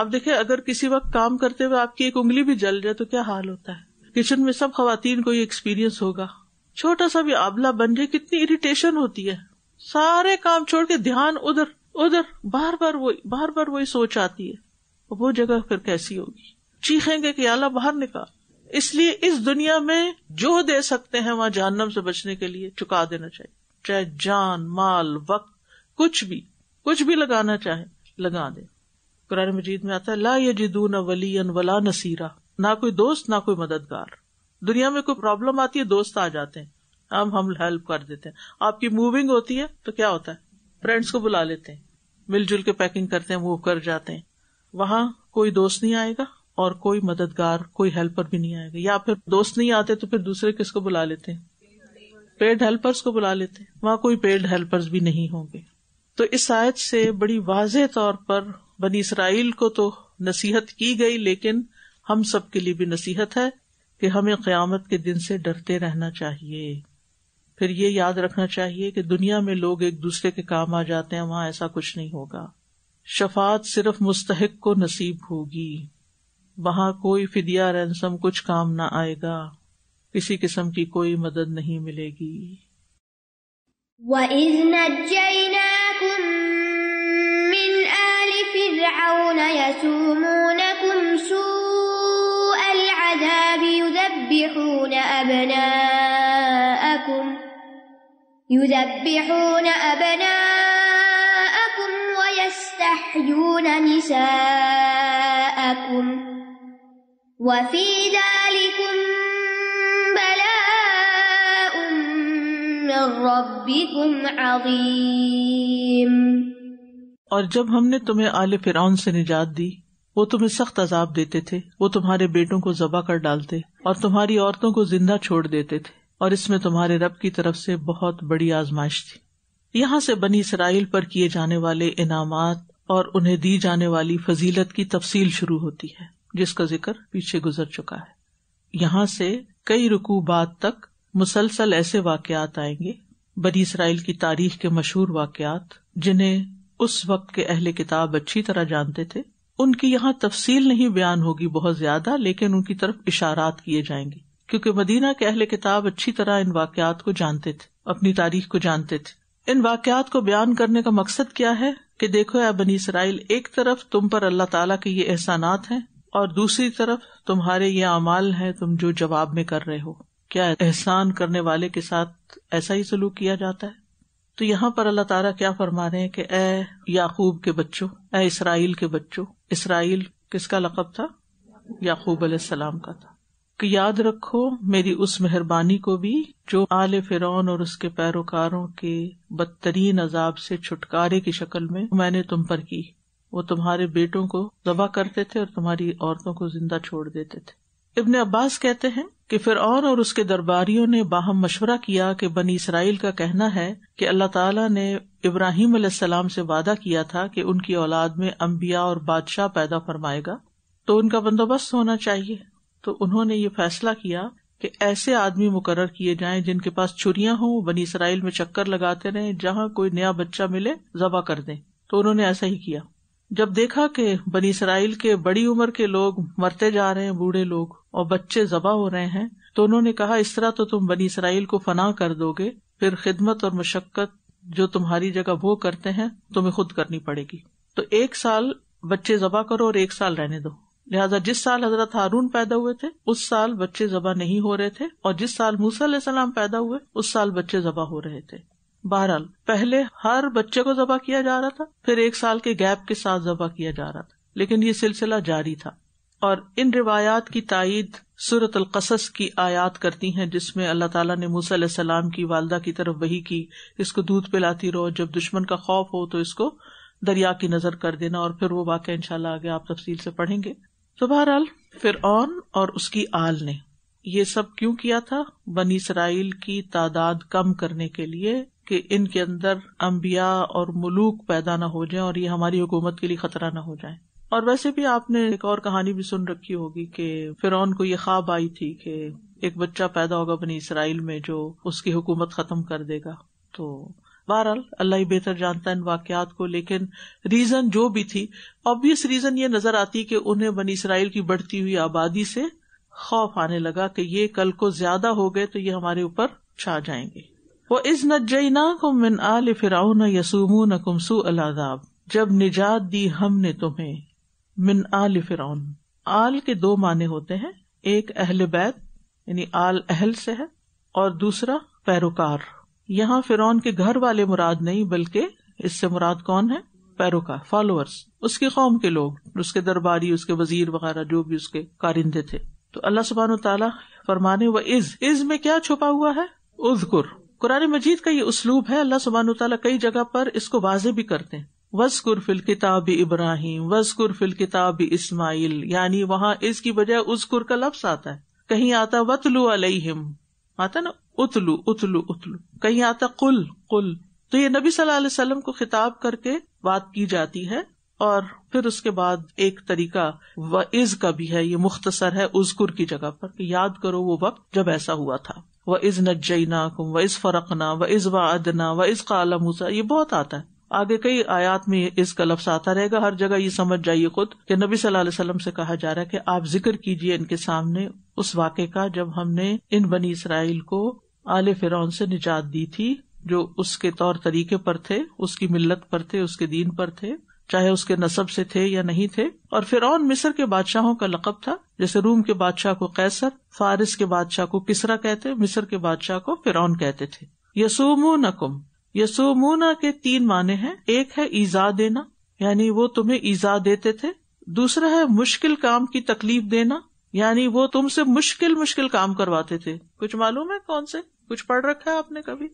आप देखे अगर किसी वक्त काम करते हुए आपकी एक उंगली भी जल जाए तो क्या हाल होता है किचन में सब खातन को ये एक्सपीरियंस होगा छोटा सा भी आबला बन जाए कितनी इरिटेशन होती है सारे काम छोड़ के ध्यान उधर उधर बार बार वही बार बार वही सोच आती है वो जगह फिर कैसी होगी चीखेंगे कि आला बाहर निकाल इसलिए इस दुनिया में जो दे सकते हैं वहां जहन्नम से बचने के लिए चुका देना चाहिए चाहे जान माल वक्त कुछ भी कुछ भी लगाना चाहे लगा दे कुरान मजीद में आता है ला यू न वली वला नसीरा ना कोई दोस्त ना कोई मददगार दुनिया में कोई प्रॉब्लम आती है दोस्त आ जाते हैं हम हम हेल्प कर देते हैं आपकी मूविंग होती है तो क्या होता है फ्रेंड्स को बुला लेते हैं मिलजुल के पैकिंग करते हैं मूव कर जाते हैं वहां कोई दोस्त नहीं आएगा और कोई मददगार कोई हेल्पर भी नहीं आएगा या फिर दोस्त नहीं आते तो फिर दूसरे किस को बुला लेते हैं पेड हेल्पर्स को बुला लेते हैं वहां कोई पेड हेल्पर्स भी नहीं होंगे तो इस आयत से बड़ी वाज तौर पर बनी इसराइल को तो नसीहत की गई लेकिन हम सबके लिए भी नसीहत है कि हमें क्यामत के दिन से डरते रहना चाहिए फिर ये याद रखना चाहिए कि दुनिया में लोग एक दूसरे के काम आ जाते हैं वहां ऐसा कुछ नहीं होगा शफात सिर्फ मुस्तहक को नसीब होगी वहां कोई फिदिया रैनसम कुछ काम न आएगा किसी किस्म की कोई मदद नहीं मिलेगी وَإِذْ أَبْنَاءَكُمْ और जब हमने तुम्हें आले फिरौन से निजात दी वो तुम्हें सख्त अजाब देते थे वो तुम्हारे बेटों को जबा कर डालते और तुम्हारी औरतों को जिंदा छोड़ देते थे और इसमें तुम्हारे रब की तरफ से बहुत बड़ी आजमाइश थी यहाँ से बनी इसराइल पर किए जाने वाले इनामात और उन्हें दी जाने वाली फजीलत की तफसील शुरू होती है जिसका जिक्र पीछे गुजर चुका है यहाँ से कई रुकूबात तक मुसलसल ऐसे वाकयात आएंगे बनी इसराइल की तारीख के मशहूर वाकयात जिन्हें उस वक्त के अहले किताब अच्छी तरह जानते थे उनकी यहाँ तफसील नहीं बयान होगी बहुत ज्यादा लेकिन उनकी तरफ इशारात किए जाएंगे क्योंकि मदीना के अहले किताब अच्छी तरह इन वाकयात को जानते थे अपनी तारीख को जानते थे इन वाकयात को बयान करने का मकसद क्या है कि देखो या बनी इसराइल एक तरफ तुम पर अल्लाह ताला के ये एहसानात हैं और दूसरी तरफ तुम्हारे ये अमाल है तुम जो जवाब में कर रहे हो क्या एहसान करने वाले के साथ ऐसा ही सलूक किया जाता है तो यहाँ पर अल्लाह ताला क्या फरमा रहे हैं कि ए याकूब के बच्चों ए इसराइल के बच्चों इसराइल किसका लकब था याकूब सलाम का था कि याद रखो मेरी उस मेहरबानी को भी जो आले फिरौन और उसके पैरोकारों के बदतरीन अजाब से छुटकारे की शक्ल में मैंने तुम पर की वो तुम्हारे बेटों को दबा करते थे और तुम्हारी औरतों को जिंदा छोड़ देते थे इबन अब्बास कहते हैं कि फिर और उसके दरबारियों ने बाहम मशवरा किया कि बनी इसराइल का कहना है कि अल्लाह ताला ने इब्राहिम सलाम से वादा किया था कि उनकी औलाद में अम्बिया और बादशाह पैदा फरमाएगा तो उनका बंदोबस्त होना चाहिए तो उन्होंने ये फैसला किया कि ऐसे आदमी मुकर्र किए जाएं जिनके पास छुरियां हों बनी इसराइल में चक्कर लगाते रहे जहां कोई नया बच्चा मिले जबा कर दे तो उन्होंने ऐसा ही किया जब देखा कि बनी इसराइल के बड़ी उम्र के लोग मरते जा रहे हैं बूढ़े लोग और बच्चे जबा हो रहे हैं तो उन्होंने कहा इस तरह तो तुम बनी इसराइल को फना कर दोगे फिर खिदमत और मशक्कत जो तुम्हारी जगह वो करते हैं तुम्हें खुद करनी पड़ेगी तो एक साल बच्चे जबा करो और एक साल रहने दो लिहाजा जिस साल हजरत हारून पैदा हुए थे उस साल बच्चे जबा नहीं हो रहे थे और जिस साल मूसा सलाम पैदा हुए उस साल बच्चे जबा हो रहे थे बहरहाल पहले हर बच्चे को जबा किया जा रहा था फिर एक साल के गैप के साथ जबा किया जा रहा था लेकिन ये सिलसिला जारी था और इन रिवायात की तायद सूरत अलकसस की आयात करती है जिसमे अल्लाह तला ने मूसा सलाम की वालदा की तरफ वही की इसको दूध पिलाती रहो जब दुश्मन का खौफ हो तो इसको दरिया की नजर कर देना और फिर वो वाक्य इनशाला आगे आप तफसील से पढ़ेंगे तो बहरहाल फिर और उसकी आल ने ये सब क्यों किया था बनी इसराइल की तादाद कम करने के लिए कि इनके अंदर अम्बिया और मलूक पैदा न हो जाए और ये हमारी हुकूमत के लिए खतरा न हो जाए और वैसे भी आपने एक और कहानी भी सुन रखी होगी कि फिर ऑन को ये ख्वाब आई थी कि एक बच्चा पैदा होगा बनी इसराइल में जो उसकी हुकूमत खत्म कर देगा तो बहरहाल अल्लाह बेहतर जानता है इन वाकयात को लेकिन रीजन जो भी थी ऑब्वियस रीजन ये नजर आती कि उन्हें बनी इसराइल की बढ़ती हुई आबादी से खौफ आने लगा कि ये कल को ज्यादा हो गए तो ये हमारे ऊपर छा जाएंगे वो इज नजना कुम मिन आल फिराउन यसुमू न कुमसु अलादाब जब निजात दी हमने तुम्हें मिन आल फिराउन आल के दो माने होते हैं एक अहल बैद यानी आल अहल से है और दूसरा पैरोकार यहाँ फिरौन के घर वाले मुराद नहीं बल्कि इससे मुराद कौन है का फॉलोअर्स उसकी कौम के लोग उसके दरबारी उसके वजीर वगैरह जो भी उसके कारिंदे थे तो अल्लाह सुबहान तला फरमाने व इज इज में क्या छुपा हुआ है उज उजकुर कुरान मजीद का ये उसलूब है अल्लाह सुबहान तला कई जगह पर इसको वाजे भी करते हैं वजकुर फिल किताब इब्राहिम वजकुर फिल किताब इस्माइल यानी वहाँ इसकी बजाय उसकुर का लफ्स आता है कहीं आता वतलु अलहिम आता ना उतलू उतलू उतलू कहीं आता कुल कुल तो ये नबी सल्लल्लाहु अलैहि वसल्लम को खिताब करके बात की जाती है और फिर उसके बाद एक तरीका व इज का भी है ये मुख्तसर है उजकुर की जगह पर कि याद करो वो वक्त जब ऐसा हुआ था व इज नजना कुम व इज फरकना व इज वादना व इज काला मूसा ये बहुत आता है आगे कई आयात में इसका लफ्स आता रहेगा हर जगह ये समझ जाइए खुद कि नबी सल्लल्लाहु अलैहि वसल्लम से कहा जा रहा है कि आप जिक्र कीजिए इनके सामने उस वाक्य का जब हमने इन बनी इसराइल को आले फिरौन से निजात दी थी जो उसके तौर तरीके पर थे उसकी मिल्लत पर थे उसके दीन पर थे चाहे उसके नसब से थे या नहीं थे और फिरौन मिस्र के बादशाहों का लकब था जैसे रूम के बादशाह को कैसर फारिस के बादशाह को किसरा कहते मिस्र के बादशाह को फिरौन कहते थे यसुमो नकुम यसोमोना के तीन माने हैं एक है ईजा देना यानी वो तुम्हे ईजा देते थे दूसरा है मुश्किल काम की तकलीफ देना यानी वो तुमसे मुश्किल मुश्किल काम करवाते थे कुछ मालूम है कौन से कुछ पढ़ रखा है आपने कभी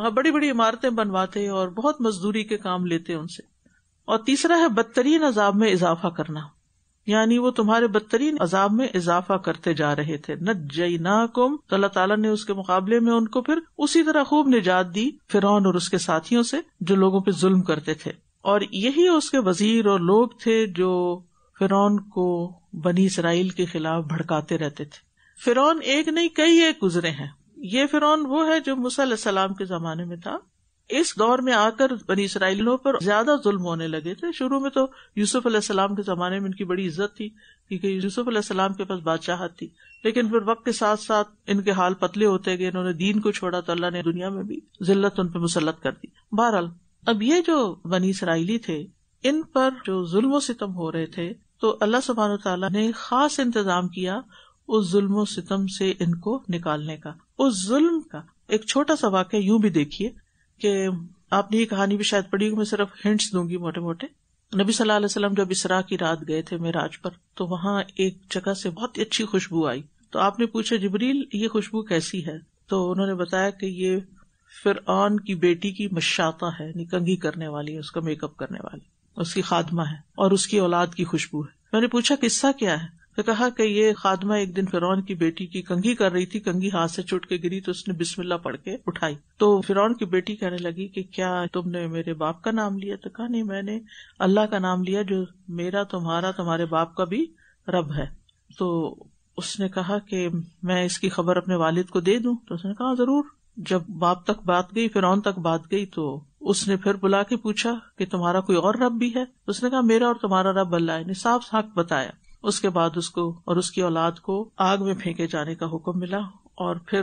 हाँ बड़ी बड़ी इमारतें बनवाते और बहुत मजदूरी के काम लेते उनसे और तीसरा है बदतरीन अजाब में इजाफा करना यानी वो तुम्हारे बदतरीन अजाब में इजाफा करते जा रहे थे नजना कुम तो अल्लाह ताला ने उसके मुकाबले में उनको फिर उसी तरह खूब निजात दी फिर और उसके साथियों से जो लोगों पर जुल्म करते थे और यही उसके वजीर और लोग थे जो फिरौन को बनी इसराइल के खिलाफ भड़काते रहते थे फिरौन एक नहीं कई एक गुजरे हैं ये फिरौन वो है जो मूसा सलाम के जमाने में था इस दौर में आकर बनी इसराइलों पर ज्यादा जुल्म होने लगे थे शुरू में तो यूसुफ अलैहिस्सलाम के जमाने में इनकी बड़ी इज्जत थी क्योंकि यूसुफ अलैहिस्सलाम के पास बादशाह थी लेकिन फिर वक्त के साथ साथ इनके हाल पतले होते गए इन्होंने दीन को छोड़ा तो अल्लाह ने दुनिया में भी जिल्लत उन पर मुसलत कर दी बहरहाल अब ये जो बनी इसराइली थे इन पर जो जुल्म सितम हो रहे थे तो अल्लाह सुबहान तला ने खास इंतजाम किया उस जुल्म सितम से इनको निकालने का उस जुल्म का एक छोटा सा वाक्य यूं भी देखिए कि आपने ये कहानी भी शायद पढ़ी मैं सिर्फ हिंट्स दूंगी मोटे मोटे नबी सल्लल्लाहु अलैहि वसल्लम जब इसरा की रात गए थे मेराज पर तो वहाँ एक जगह से बहुत ही अच्छी खुशबू आई तो आपने पूछा जबरील ये खुशबू कैसी है तो उन्होंने बताया कि ये फिर की बेटी की मशाता है निकंगी करने वाली है उसका मेकअप करने वाली उसकी खादमा है और उसकी औलाद की खुशबू है मैंने पूछा किस्सा क्या है तो कहा कि ये खादमा एक दिन फिरौन की बेटी की कंघी कर रही थी कंघी हाथ से छुट के गिरी तो उसने बिस्मिल्ला पढ़ के उठाई तो फिरौन की बेटी कहने लगी कि क्या तुमने मेरे बाप का नाम लिया तो कहा नहीं मैंने अल्लाह का नाम लिया जो मेरा तुम्हारा तुम्हारे बाप का भी रब है तो उसने कहा कि मैं इसकी खबर अपने वालिद को दे दू तो उसने कहा जरूर जब बाप तक बात गई फिरौन तक बात गई तो उसने फिर बुला के पूछा कि तुम्हारा कोई और रब भी है तो उसने कहा मेरा और तुम्हारा रब अल्लाह ने साफ साफ बताया उसके बाद उसको और उसकी औलाद को आग में फेंके जाने का हुक्म मिला और फिर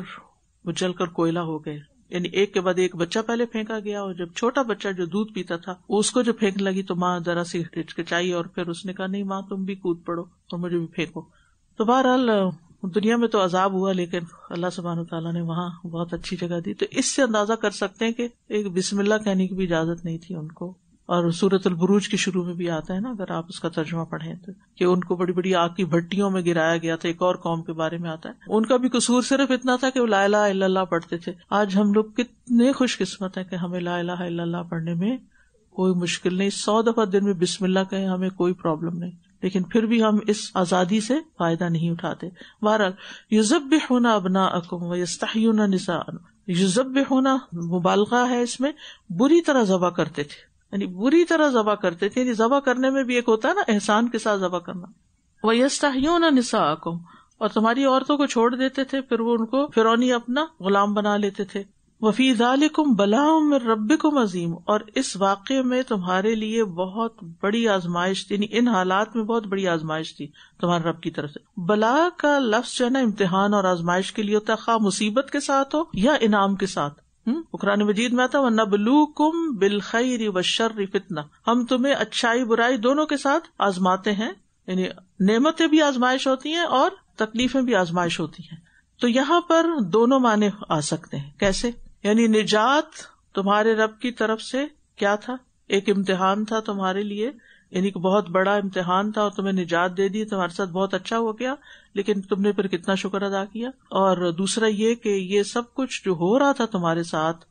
वो जलकर कोयला हो गए यानी एक के बाद एक बच्चा पहले फेंका गया और जब छोटा बच्चा जो दूध पीता था उसको जो फेंकने लगी तो माँ जरा सी हिचकिचाई और फिर उसने कहा नहीं माँ तुम भी कूद पड़ो और मुझे भी फेंको तो बहरहाल दुनिया में तो अजाब हुआ लेकिन अल्लाह सुबहान तला ने वहाँ बहुत अच्छी जगह दी तो इससे अंदाजा कर सकते हैं कि एक बिस्मिल्ला कहने की भी इजाजत नहीं थी उनको और सूरत अलबरूज के शुरू में भी आता है ना अगर आप उसका तर्जमा पढ़े तो कि उनको बड़ी बड़ी आग की भट्टियों में गिराया गया था एक और कौम के बारे में आता है उनका भी कसूर सिर्फ इतना था कि वो लाला इल्ला पढ़ते थे आज हम लोग कितने खुशकिस्मत है कि हमें लाला इल्ला पढ़ने में कोई मुश्किल नहीं सौ दफा दिन में बिस्मिल्ला कहे हमें कोई प्रॉब्लम नहीं लेकिन फिर भी हम इस आजादी से फायदा नहीं उठाते बहरहाल युजब होना अबना अकुम यस्ताना निशान युजब होना मुबालका है इसमें बुरी तरह जबा करते थे यानी बुरी तरह जबा करते थे जबा करने में भी एक होता है ना एहसान के साथ जबा करना वयस्ताहियों ना निसा आकुम और तुम्हारी औरतों को छोड़ देते थे फिर वो उनको फिरौनी अपना गुलाम बना लेते थे वफी दालिकुम बलाम रब को अजीम और इस वाक्य में तुम्हारे लिए बहुत बड़ी आजमाइश थी इन हालात में बहुत बड़ी आजमाइश थी तुम्हारे रब की तरफ से बला का लफ्ज जो है ना इम्तिहान और आजमाइश के लिए होता है खा मुसीबत के साथ हो या इनाम के साथ हम्म? कुरान मजीद में आता वन्ना बलू कुम बिल खैर वशर फितना हम तुम्हें अच्छाई बुराई दोनों के साथ आजमाते हैं यानी नेमतें भी आजमाइश होती हैं और तकलीफें भी आजमाइश होती हैं तो यहाँ पर दोनों माने आ सकते हैं कैसे यानी निजात तुम्हारे रब की तरफ से क्या था एक इम्तिहान था तुम्हारे लिए यानी कि बहुत बड़ा इम्तिहान था और तुम्हें निजात दे दी तुम्हारे साथ बहुत अच्छा हो गया लेकिन तुमने फिर कितना शुक्र अदा किया और दूसरा ये कि ये सब कुछ जो हो रहा था तुम्हारे साथ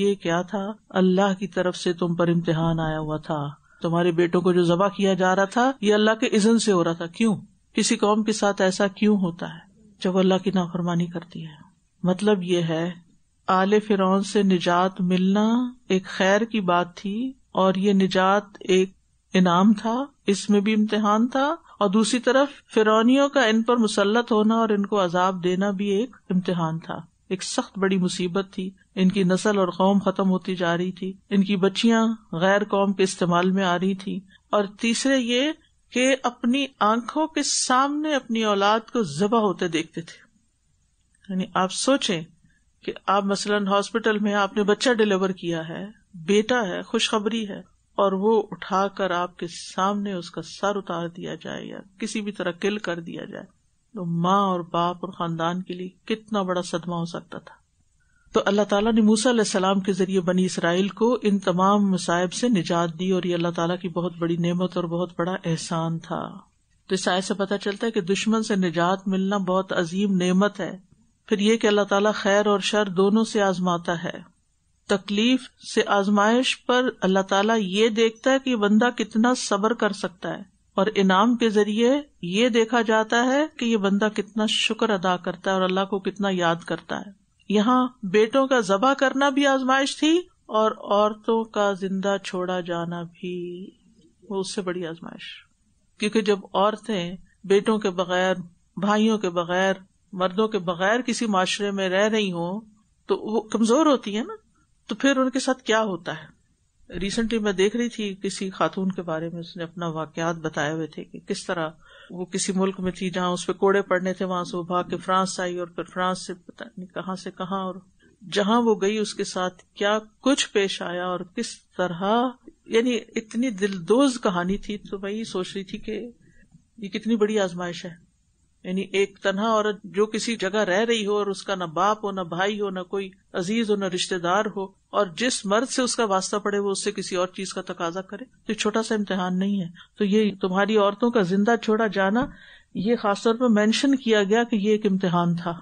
ये क्या था अल्लाह की तरफ से तुम पर इम्तिहान आया हुआ था तुम्हारे बेटों को जो जबा किया जा रहा था ये अल्लाह के इजन से हो रहा था क्यूँ किसी कौम के साथ ऐसा क्यों होता है जब अल्लाह की नाफरमानी करती है मतलब ये है आले फिरौन से निजात मिलना एक खैर की बात थी और ये निजात एक इनाम था इसमें भी इम्तिहान था और दूसरी तरफ फिरौनियों का इन पर मुसलत होना और इनको अजाब देना भी एक इम्तिहान था एक सख्त बड़ी मुसीबत थी इनकी नस्ल और कौम खत्म होती जा रही थी इनकी बच्चियां गैर कौम के इस्तेमाल में आ रही थी और तीसरे ये कि अपनी आंखों के सामने अपनी औलाद को जबा होते देखते थे यानी आप सोचें कि आप मसलन हॉस्पिटल में आपने बच्चा डिलीवर किया है बेटा है खुशखबरी है और वो उठाकर आपके सामने उसका सर उतार दिया जाए या किसी भी तरह किल कर दिया जाए तो माँ और बाप और खानदान के लिए कितना बड़ा सदमा हो सकता था तो अल्लाह तला ने मूसा सलाम के जरिए बनी इसराइल को इन तमाम मसायब से निजात दी और ये अल्लाह तला की बहुत बड़ी नमत और बहुत बड़ा एहसान था तो इस आय से पता चलता है कि दुश्मन से निजात मिलना बहुत अजीम नेमत है फिर ये कि अल्लाह तला खैर और शर दोनों से आजमाता है तकलीफ से आजमाइश पर अल्लाह ताला ये देखता है कि बंदा कितना सबर कर सकता है और इनाम के जरिए ये देखा जाता है कि ये बंदा कितना शुक्र अदा करता है और अल्लाह को कितना याद करता है यहाँ बेटों का जबा करना भी आजमाइश थी और औरतों का जिंदा छोड़ा जाना भी वो उससे बड़ी आजमाइश क्योंकि जब औरतें बेटों के बगैर भाइयों के बगैर मर्दों के बगैर किसी माशरे में रह रही हो तो वो कमजोर होती है ना तो फिर उनके साथ क्या होता है रिसेंटली मैं देख रही थी किसी खातून के बारे में उसने अपना वाकयात बताए हुए थे कि किस तरह वो किसी मुल्क में थी जहां उस पर कोड़े पड़ने थे वहां से वो भाग के फ्रांस आई और फिर फ्रांस से पता नहीं कहाँ से कहा और जहां वो गई उसके साथ क्या कुछ पेश आया और किस तरह यानी इतनी दिलदोज कहानी थी तो मैं ये सोच रही थी कि ये कितनी बड़ी आजमाइश है यानी एक तनहा औरत जो किसी जगह रह रही हो और उसका न बाप हो न भाई हो न कोई अजीज हो न रिश्तेदार हो और जिस मर्द से उसका वास्ता पड़े वो उससे किसी और चीज का तकाजा करे तो छोटा सा इम्तिहान नहीं है तो ये तुम्हारी औरतों का जिंदा छोड़ा जाना ये खासतौर पर मेंशन किया गया कि ये एक इम्तिहान था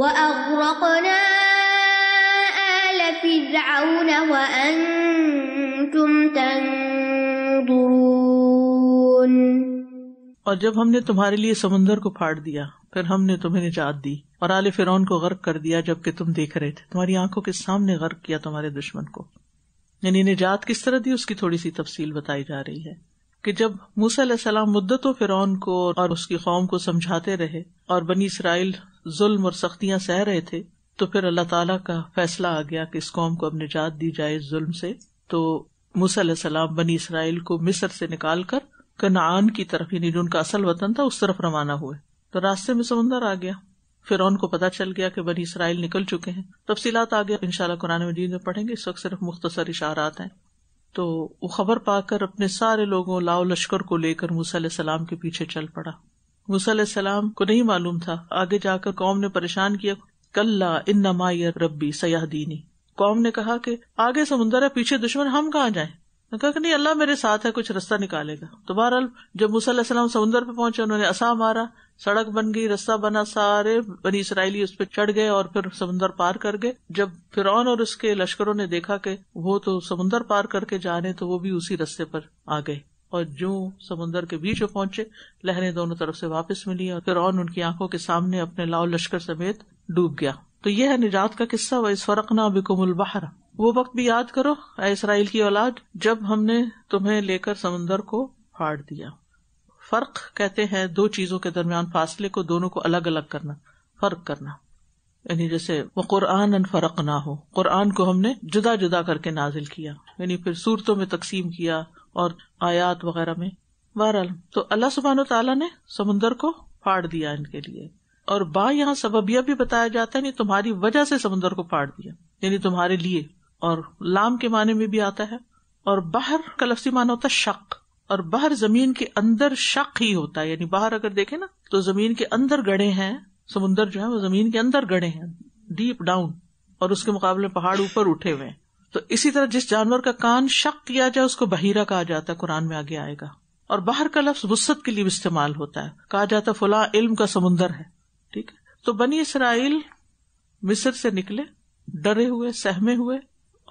وَإِذْ فرعون وأنتم تنظرون और जब हमने तुम्हारे लिए समुंदर को फाड़ दिया फिर हमने तुम्हें निजात दी और आले फिरौन को गर्क कर दिया जबकि तुम देख रहे थे तुम्हारी आंखों के सामने गर्क किया तुम्हारे दुश्मन को यानी निजात किस तरह दी उसकी थोड़ी सी तफसील बताई जा रही है कि जब मूसा सलाम मुद्दत फिरौन को और उसकी कौम को समझाते रहे और बनी इसराइल जुल्म और सख्तियां सह रहे थे तो फिर अल्लाह ताला का फैसला आ गया कि इस कौम को अब निजात दी जाए जुल्म से तो मूसम बनी इसराइल को मिसर से निकाल कर कनान की तरफ यानी जो उनका असल वतन था उस तरफ रवाना हुए तो रास्ते में समुन्दर आ गया फिर उनको पता चल गया कि बनी इसराइल निकल चुके हैं तफसीलात आ गया इनशाला कुरान मजीद में पढ़ेंगे इस वक्त सिर्फ मुख्तसर इशारात हैं तो वो खबर पाकर अपने सारे लोगों लाओ लश्कर को लेकर मूसम के पीछे चल पड़ा मूसम को नहीं मालूम था आगे जाकर कौम ने परेशान किया कल्ला इन मायर रब्बी सयाह दीनी कौम ने कहा कि आगे समुन्दर है पीछे दुश्मन हम कहाँ जाए कहा कि नहीं अल्लाह मेरे साथ है कुछ रास्ता निकालेगा तो बहरहाल जब मुसलम समुन्दर पे पहुंचे उन्होंने असा मारा सड़क बन गई रास्ता बना सारे बनी इसराइली उस पर चढ़ गए और फिर समुन्दर पार कर गए जब फिर और उसके लश्करों ने देखा कि वो तो समुन्दर पार करके जा रहे तो वो भी उसी रस्ते पर आ गए और जो समुन्दर के बीच पहुंचे लहरें दोनों तरफ से वापस मिली और फिर उनकी आंखों के सामने अपने लाओ लश्कर समेत डूब गया तो यह है निजात का किस्सा व इस फरकना बिकुमुल बहरा वो वक्त भी याद करो इसराइल की औलाद जब हमने तुम्हें लेकर समुन्दर को फाड़ दिया फर्क कहते हैं दो चीजों के दरमियान फासले को दोनों को अलग अलग करना फर्क करना यानी जैसे वो कुरान अन फर्क ना हो कुरान को हमने जुदा जुदा करके नाजिल किया यानी फिर सूरतों में तकसीम किया और आयात वगैरह में बहरहाल तो अल्लाह सुबहान तला ने समुन्दर को फाड़ दिया इनके लिए और बा यहाँ सबबिया भी बताया जाता है तुम्हारी वजह से समुन्दर को फाड़ दिया यानी तुम्हारे लिए और लाम के माने में भी आता है और बाहर का लफ्सी माना होता है शक और बाहर जमीन के अंदर शक ही होता है यानी बाहर अगर देखे ना तो जमीन के अंदर गड़े हैं समुन्दर जो है वो जमीन के अंदर गड़े हैं डीप डाउन और उसके मुकाबले पहाड़ ऊपर उठे हुए हैं तो इसी तरह जिस जानवर का कान शक किया जाए उसको बहिरा कहा जाता है कुरान में आगे आएगा और बाहर का लफ्ज वसत के लिए इस्तेमाल होता है कहा जाता है फुला इल्म का समुन्दर है ठीक है तो बनी इसराइल मिस्र से निकले डरे हुए सहमे हुए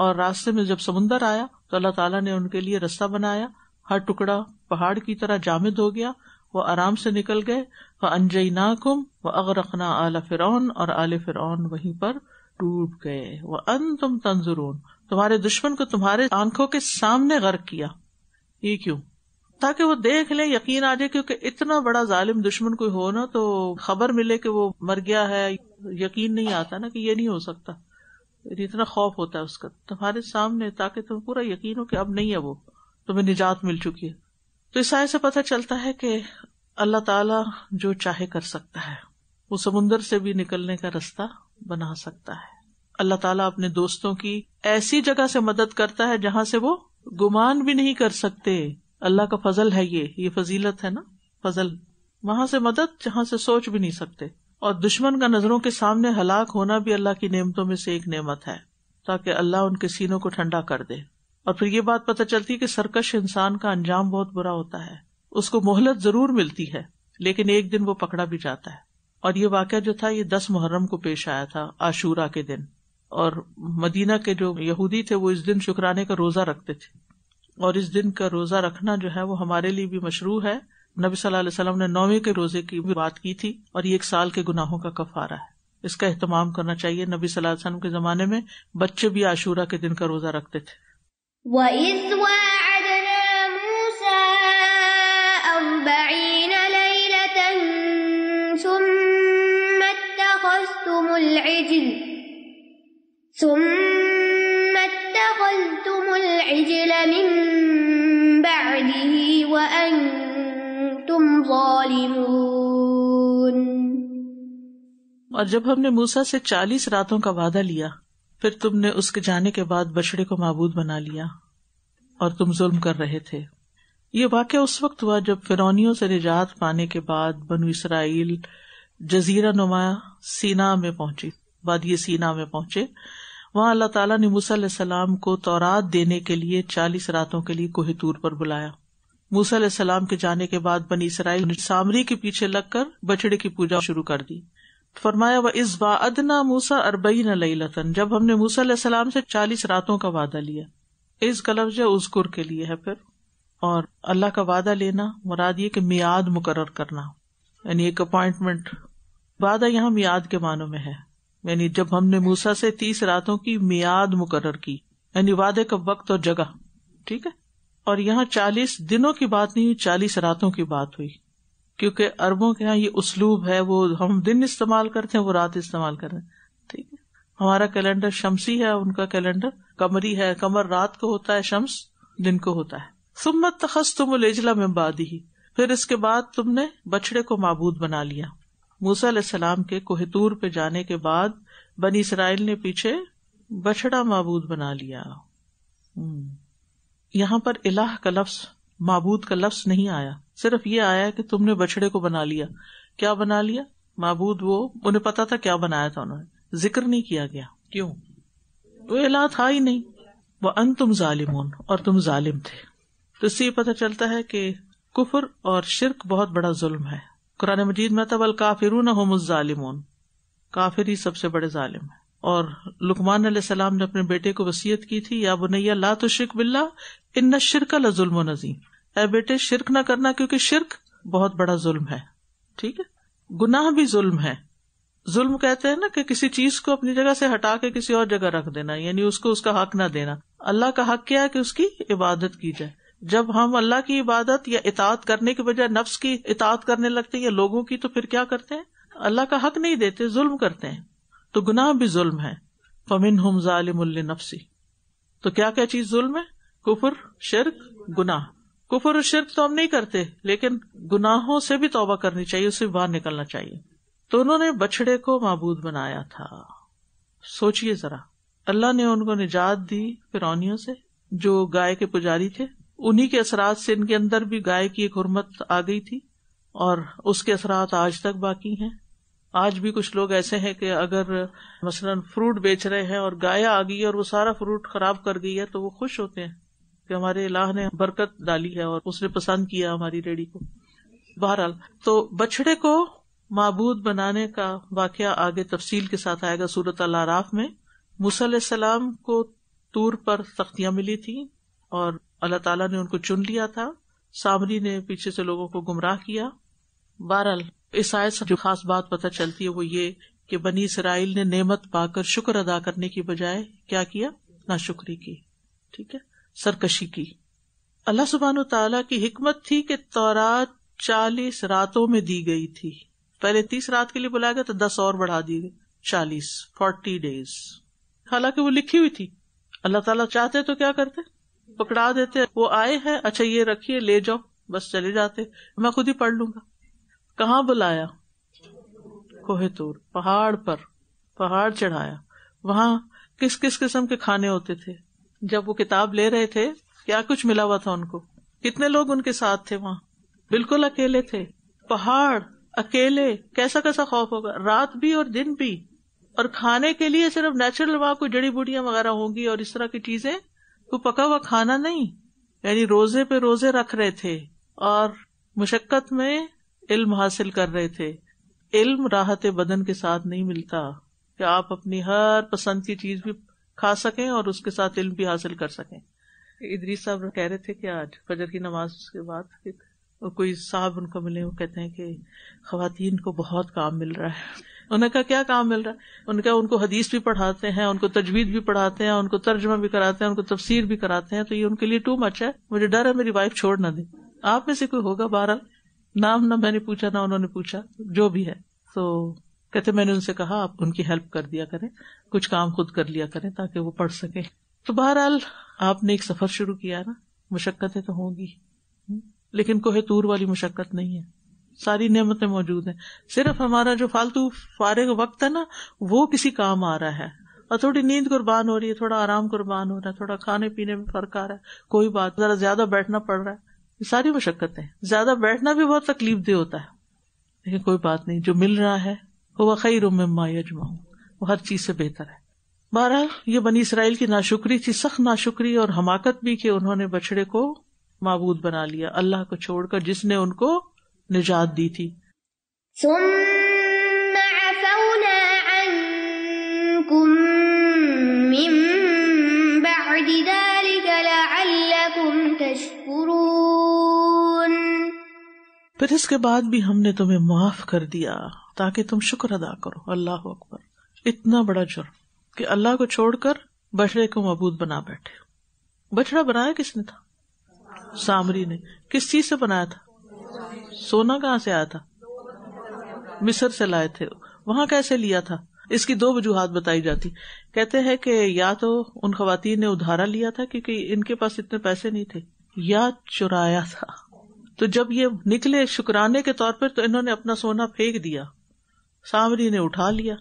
और रास्ते में जब समुन्दर आया तो अल्लाह तला ने उनके लिए रास्ता बनाया हर टुकड़ा पहाड़ की तरह जामिद हो गया वो आराम से निकल गए वह अनजई नाकुम व अगरखना आला फिर और आले फिर वहीं पर डूब गए वह अन तुम तंजरून तुम्हारे दुश्मन को तुम्हारे आंखों के सामने गर्क किया ये क्यों ताकि वो देख ले यकीन आ जाए क्योंकि इतना बड़ा जालिम दुश्मन कोई हो ना तो खबर मिले कि वो मर गया है यकीन नहीं आता ना कि ये नहीं हो सकता इतना खौफ होता है उसका तुम्हारे सामने ताकि तुम पूरा यकीन हो कि अब नहीं है वो तुम्हें निजात मिल चुकी है तो इस आय से पता चलता है कि अल्लाह ताला जो चाहे कर सकता है वो समुन्दर से भी निकलने का रास्ता बना सकता है अल्लाह ताला अपने दोस्तों की ऐसी जगह से मदद करता है जहां से वो गुमान भी नहीं कर सकते अल्लाह का फजल है ये ये फजीलत है ना फजल वहां से मदद जहां से सोच भी नहीं सकते और दुश्मन का नजरों के सामने हलाक होना भी अल्लाह की नेमतों में से एक नेमत है ताकि अल्लाह उनके सीनों को ठंडा कर दे और फिर ये बात पता चलती है कि सरकश इंसान का अंजाम बहुत बुरा होता है उसको मोहलत जरूर मिलती है लेकिन एक दिन वो पकड़ा भी जाता है और ये वाक्य जो था ये दस मुहर्रम को पेश आया था आशूरा के दिन और मदीना के जो यहूदी थे वो इस दिन शुक्राने का रोजा रखते थे और इस दिन का रोजा रखना जो है वो हमारे लिए भी मशरू है नबी सल्लल्लाहु अलैहि वसल्लम ने नौवे के रोजे की भी बात की थी और ये एक साल के गुनाहों का कफारा है इसका अहतमाम करना चाहिए नबी सल्लल्लाहु अलैहि वसल्लम के जमाने में बच्चे भी आशूरा के दिन का रोजा रखते थे ثم ثم اتخذتم العجل من بعده وأنتم ظالمون और जब हमने मूसा से चालीस रातों का वादा लिया फिर तुमने उसके जाने के बाद बछड़े को मबूद बना लिया और तुम जुल्म कर रहे थे ये वाक्य उस वक्त हुआ जब फिरौनियों से निजात पाने के बाद बनु इसराइल जजीरा नुमा सीना में पहुंचे बाद ये सीना में पहुंचे वहाँ अल्लाह तला ने मूसा सलाम को तौरात देने के लिए चालीस रातों के लिए कोहतूर पर बुलाया मूसा सलाम के जाने के बाद बनी इसराइल ने सामरी के पीछे लगकर बछड़े की पूजा शुरू कर दी तो फरमाया व इस वादना मूसा अरबई न लई लतन जब हमने मूसा सलाम से चालीस रातों का वादा लिया इस का उस उसकुर के लिए है फिर और अल्लाह का वादा लेना मुराद ये की मियाद मुकर करना यानी एक अपॉइंटमेंट वादा यहाँ मियाद के मानों में है यानी जब हमने मूसा से तीस रातों की मियाद मुकर की यानी वादे का वक्त और जगह ठीक है और यहाँ चालीस दिनों की बात नहीं हुई चालीस रातों की बात हुई क्योंकि अरबों के यहाँ ये उसलूब है वो हम दिन इस्तेमाल करते हैं वो रात इस्तेमाल कर रहे हैं ठीक है हमारा कैलेंडर शमसी है उनका कैलेंडर कमरी है कमर रात को होता है शम्स दिन को होता है सुम्मत तखस तुम उलेजला में बादी ही फिर इसके बाद तुमने बछड़े को माबूद बना लिया मूसा के कोहतूर पे जाने के बाद बनी इसराइल ने पीछे बछड़ा मबूद बना लिया हम्म। यहाँ पर इलाह का लफ्स मबूद का लफ्स नहीं आया सिर्फ ये आया कि तुमने बछड़े को बना लिया क्या बना लिया मबूद वो उन्हें पता था क्या बनाया था उन्होंने जिक्र नहीं किया गया क्यों वो इलाह था ही नहीं वह अन तुम जालिम और तुम जालिम थे तो इससे पता चलता है कि कुफर और शिरक बहुत बड़ा जुल्म है कुरान मजीद में तब अल काफिरून हमजालिमून काफिर ही सबसे बड़े जालिम है और लुकमान सलाम ने अपने बेटे को वसीयत की थी या बुनैया ला तो शिरक बिल्ला इन शिरक लजुल्म नजीम ए बेटे शिरक न करना क्योंकि शिरक बहुत बड़ा जुल्म है ठीक है गुनाह भी जुल्म है जुल्म कहते हैं ना कि किसी चीज को अपनी जगह से हटा के किसी और जगह रख देना यानी उसको उसका हक ना देना अल्लाह का हक क्या है कि उसकी इबादत की जाए जब हम अल्लाह की इबादत या इतात करने के बजाय नफ्स की इतात करने लगते हैं या लोगों की तो फिर क्या करते हैं अल्लाह का हक नहीं देते जुल्म करते हैं तो गुनाह भी जुल्म है फमिन हम जालिमुल्ल नफसी तो क्या क्या चीज जुल्म है कुफुर शिरक गुनाह कुफुर और शिरक तो हम नहीं करते लेकिन गुनाहों से भी तोबा करनी चाहिए उससे बाहर निकलना चाहिए तो उन्होंने बछड़े को मबूद बनाया था सोचिए जरा अल्लाह ने उनको निजात दी फिर से जो गाय के पुजारी थे उन्हीं के असरात से इनके अंदर भी गाय की एक हरमत आ गई थी और उसके असरात आज तक बाकी हैं आज भी कुछ लोग ऐसे हैं कि अगर मसलन फ्रूट बेच रहे हैं और गाय आ गई और वो सारा फ्रूट खराब कर गई है तो वो खुश होते हैं कि हमारे अल्लाह ने बरकत डाली है और उसने पसंद किया हमारी रेडी को बहरहाल तो बछड़े को मबूद बनाने का वाक्य आगे तफसील के साथ आएगा सूरत अल आराफ में मुसलम को तूर पर तख्तियां मिली थी और अल्लाह ताला ने उनको चुन लिया था सामरी ने पीछे से लोगों को गुमराह किया बहरहाल इस से जो खास बात पता चलती है वो ये कि बनी इसराइल ने नेमत पाकर शुक्र अदा करने की बजाय क्या किया शुक्री की ठीक है सरकशी की अल्लाह सुबहान तला की हिकमत थी कि तौरात चालीस रातों में दी गई थी पहले तीस रात के लिए बुलाया गया तो दस और बढ़ा दी गई चालीस फोर्टी डेज हालांकि वो लिखी हुई थी अल्लाह ताला चाहते तो क्या करते पकड़ा देते वो आए हैं अच्छा ये रखिए ले जाओ बस चले जाते मैं खुद ही पढ़ लूंगा कहा बुलाया कोहेतूर पहाड़ पर पहाड़ चढ़ाया वहां किस किस किस्म के खाने होते थे जब वो किताब ले रहे थे क्या कुछ मिला हुआ था उनको कितने लोग उनके साथ थे वहाँ बिल्कुल अकेले थे पहाड़ अकेले कैसा कैसा खौफ होगा रात भी और दिन भी और खाने के लिए सिर्फ नेचुरल वहां कोई जड़ी बूटियां वगैरह होंगी और इस तरह की चीजें वो पका हुआ खाना नहीं यानी रोजे पे रोजे रख रहे थे और मुशक्कत में इल्म हासिल कर रहे थे इल्म राहत बदन के साथ नहीं मिलता कि आप अपनी हर पसंद की चीज भी खा सकें और उसके साथ इल्म भी हासिल कर सकें इदरीस साहब कह रहे थे कि आज फजर की नमाज के बाद और कोई साहब उनको मिले वो कहते हैं कि खातन को बहुत काम मिल रहा है उन्हें कहा क्या काम मिल रहा है उनका उनको हदीस भी पढ़ाते हैं उनको तजवीज भी पढ़ाते हैं उनको तर्जमा भी कराते हैं उनको तफसीर भी कराते हैं तो ये उनके लिए टू मच है मुझे डर है मेरी वाइफ छोड़ ना दे आप में से कोई होगा बहरहाल नाम ना मैंने पूछा ना उन्होंने पूछा जो भी है तो कहते मैंने उनसे कहा आप उनकी हेल्प कर दिया करें कुछ काम खुद कर लिया करें ताकि वो पढ़ सके तो बहरहाल आपने एक सफर शुरू किया ना मुशक्कतें तो होंगी लेकिन कोहे तूर वाली मुशक्कत नहीं है सारी नियमतें मौजूद है सिर्फ हमारा जो फालतू फारे का वक्त है ना वो किसी काम आ रहा है और थोड़ी नींद कुर्बान हो रही है थोड़ा आराम कुर्बान हो रहा है थोड़ा खाने पीने में फर्क आ रहा है कोई बात जरा ज्यादा बैठना पड़ रहा है सारी मशक्कत है ज्यादा बैठना भी बहुत तकलीफ दे होता है लेकिन कोई बात नहीं जो मिल रहा है वो वही रूम में माया जमाऊ वो हर चीज से बेहतर है बारह ये बनी इसराइल की नाशुक्री थी सख्त नाशुक्री और हमाकत भी कि उन्होंने बछड़े को मबूद बना लिया अल्लाह को छोड़कर जिसने उनको निजात दी थी फिर इसके बाद भी हमने तुम्हें माफ कर दिया ताकि तुम शुक्र अदा करो अल्लाह अकबर इतना बड़ा जुर्म कि अल्लाह को छोड़कर बछड़े को मबूद बना बैठे बछड़ा बनाया किसने था सामरी ने किस चीज से बनाया था सोना कहा से आया था मिस्र से लाए थे वहां कैसे लिया था इसकी दो वजूहत बताई जाती कहते हैं कि या तो उन खातन ने उधारा लिया था क्योंकि इनके पास इतने पैसे नहीं थे या चुराया था तो जब ये निकले शुक्राने के तौर पर तो इन्होंने अपना सोना फेंक दिया सामरी ने उठा लिया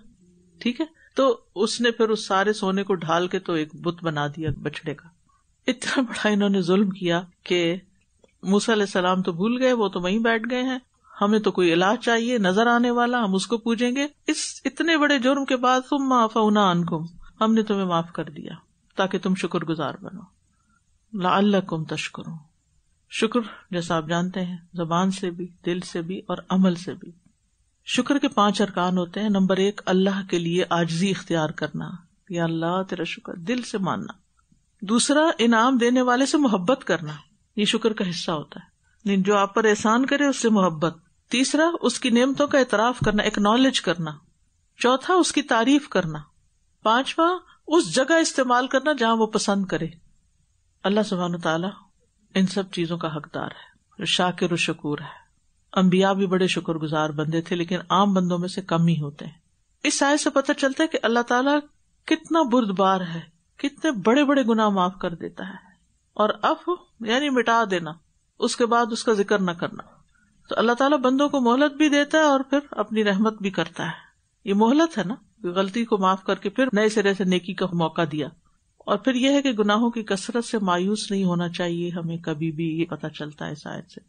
ठीक है तो उसने फिर उस सारे सोने को ढाल के तो एक बुत बना दिया बछड़े का इतना बड़ा इन्होंने जुल्म किया कि मूसा सलाम तो भूल गए वो तो वही बैठ गए हैं हमें तो कोई इलाज चाहिए नजर आने वाला हम उसको पूजेंगे इस इतने बड़े जुर्म के बाद तुम माफा अनकुम हमने तुम्हें माफ कर दिया ताकि तुम शुक्र गुजार बनो लाकुम तश्करो शुक्र जैसा आप जानते हैं जबान से भी दिल से भी और अमल से भी शुक्र के पांच अरकान होते हैं नंबर एक अल्लाह के लिए आजजी इख्तियार करना या अल्लाह तेरा शुक्र दिल से मानना दूसरा इनाम देने वाले से मोहब्बत करना ये शुक्र का हिस्सा होता है नहीं जो आप पर एहसान करे उससे मोहब्बत तीसरा उसकी नियमतों का एतराफ करना एक्नॉलेज करना चौथा उसकी तारीफ करना पांचवा उस जगह इस्तेमाल करना जहां वो पसंद करे अल्लाह सुबहान तला इन सब चीजों का हकदार है शाकिर शकूर है अम्बिया भी बड़े शुक्र गुजार बंदे थे लेकिन आम बंदों में से कम ही होते हैं इस साय से पता चलता है कि अल्लाह ताला कितना बुरदबार है कितने बड़े बड़े गुनाह माफ कर देता है और अफ यानी मिटा देना उसके बाद उसका जिक्र न करना तो अल्लाह ताला बंदों को मोहलत भी देता है और फिर अपनी रहमत भी करता है ये मोहलत है ना गलती को माफ करके फिर नए सिरे से नेकी का मौका दिया और फिर यह है कि गुनाहों की कसरत से मायूस नहीं होना चाहिए हमें कभी भी ये पता चलता है शायद से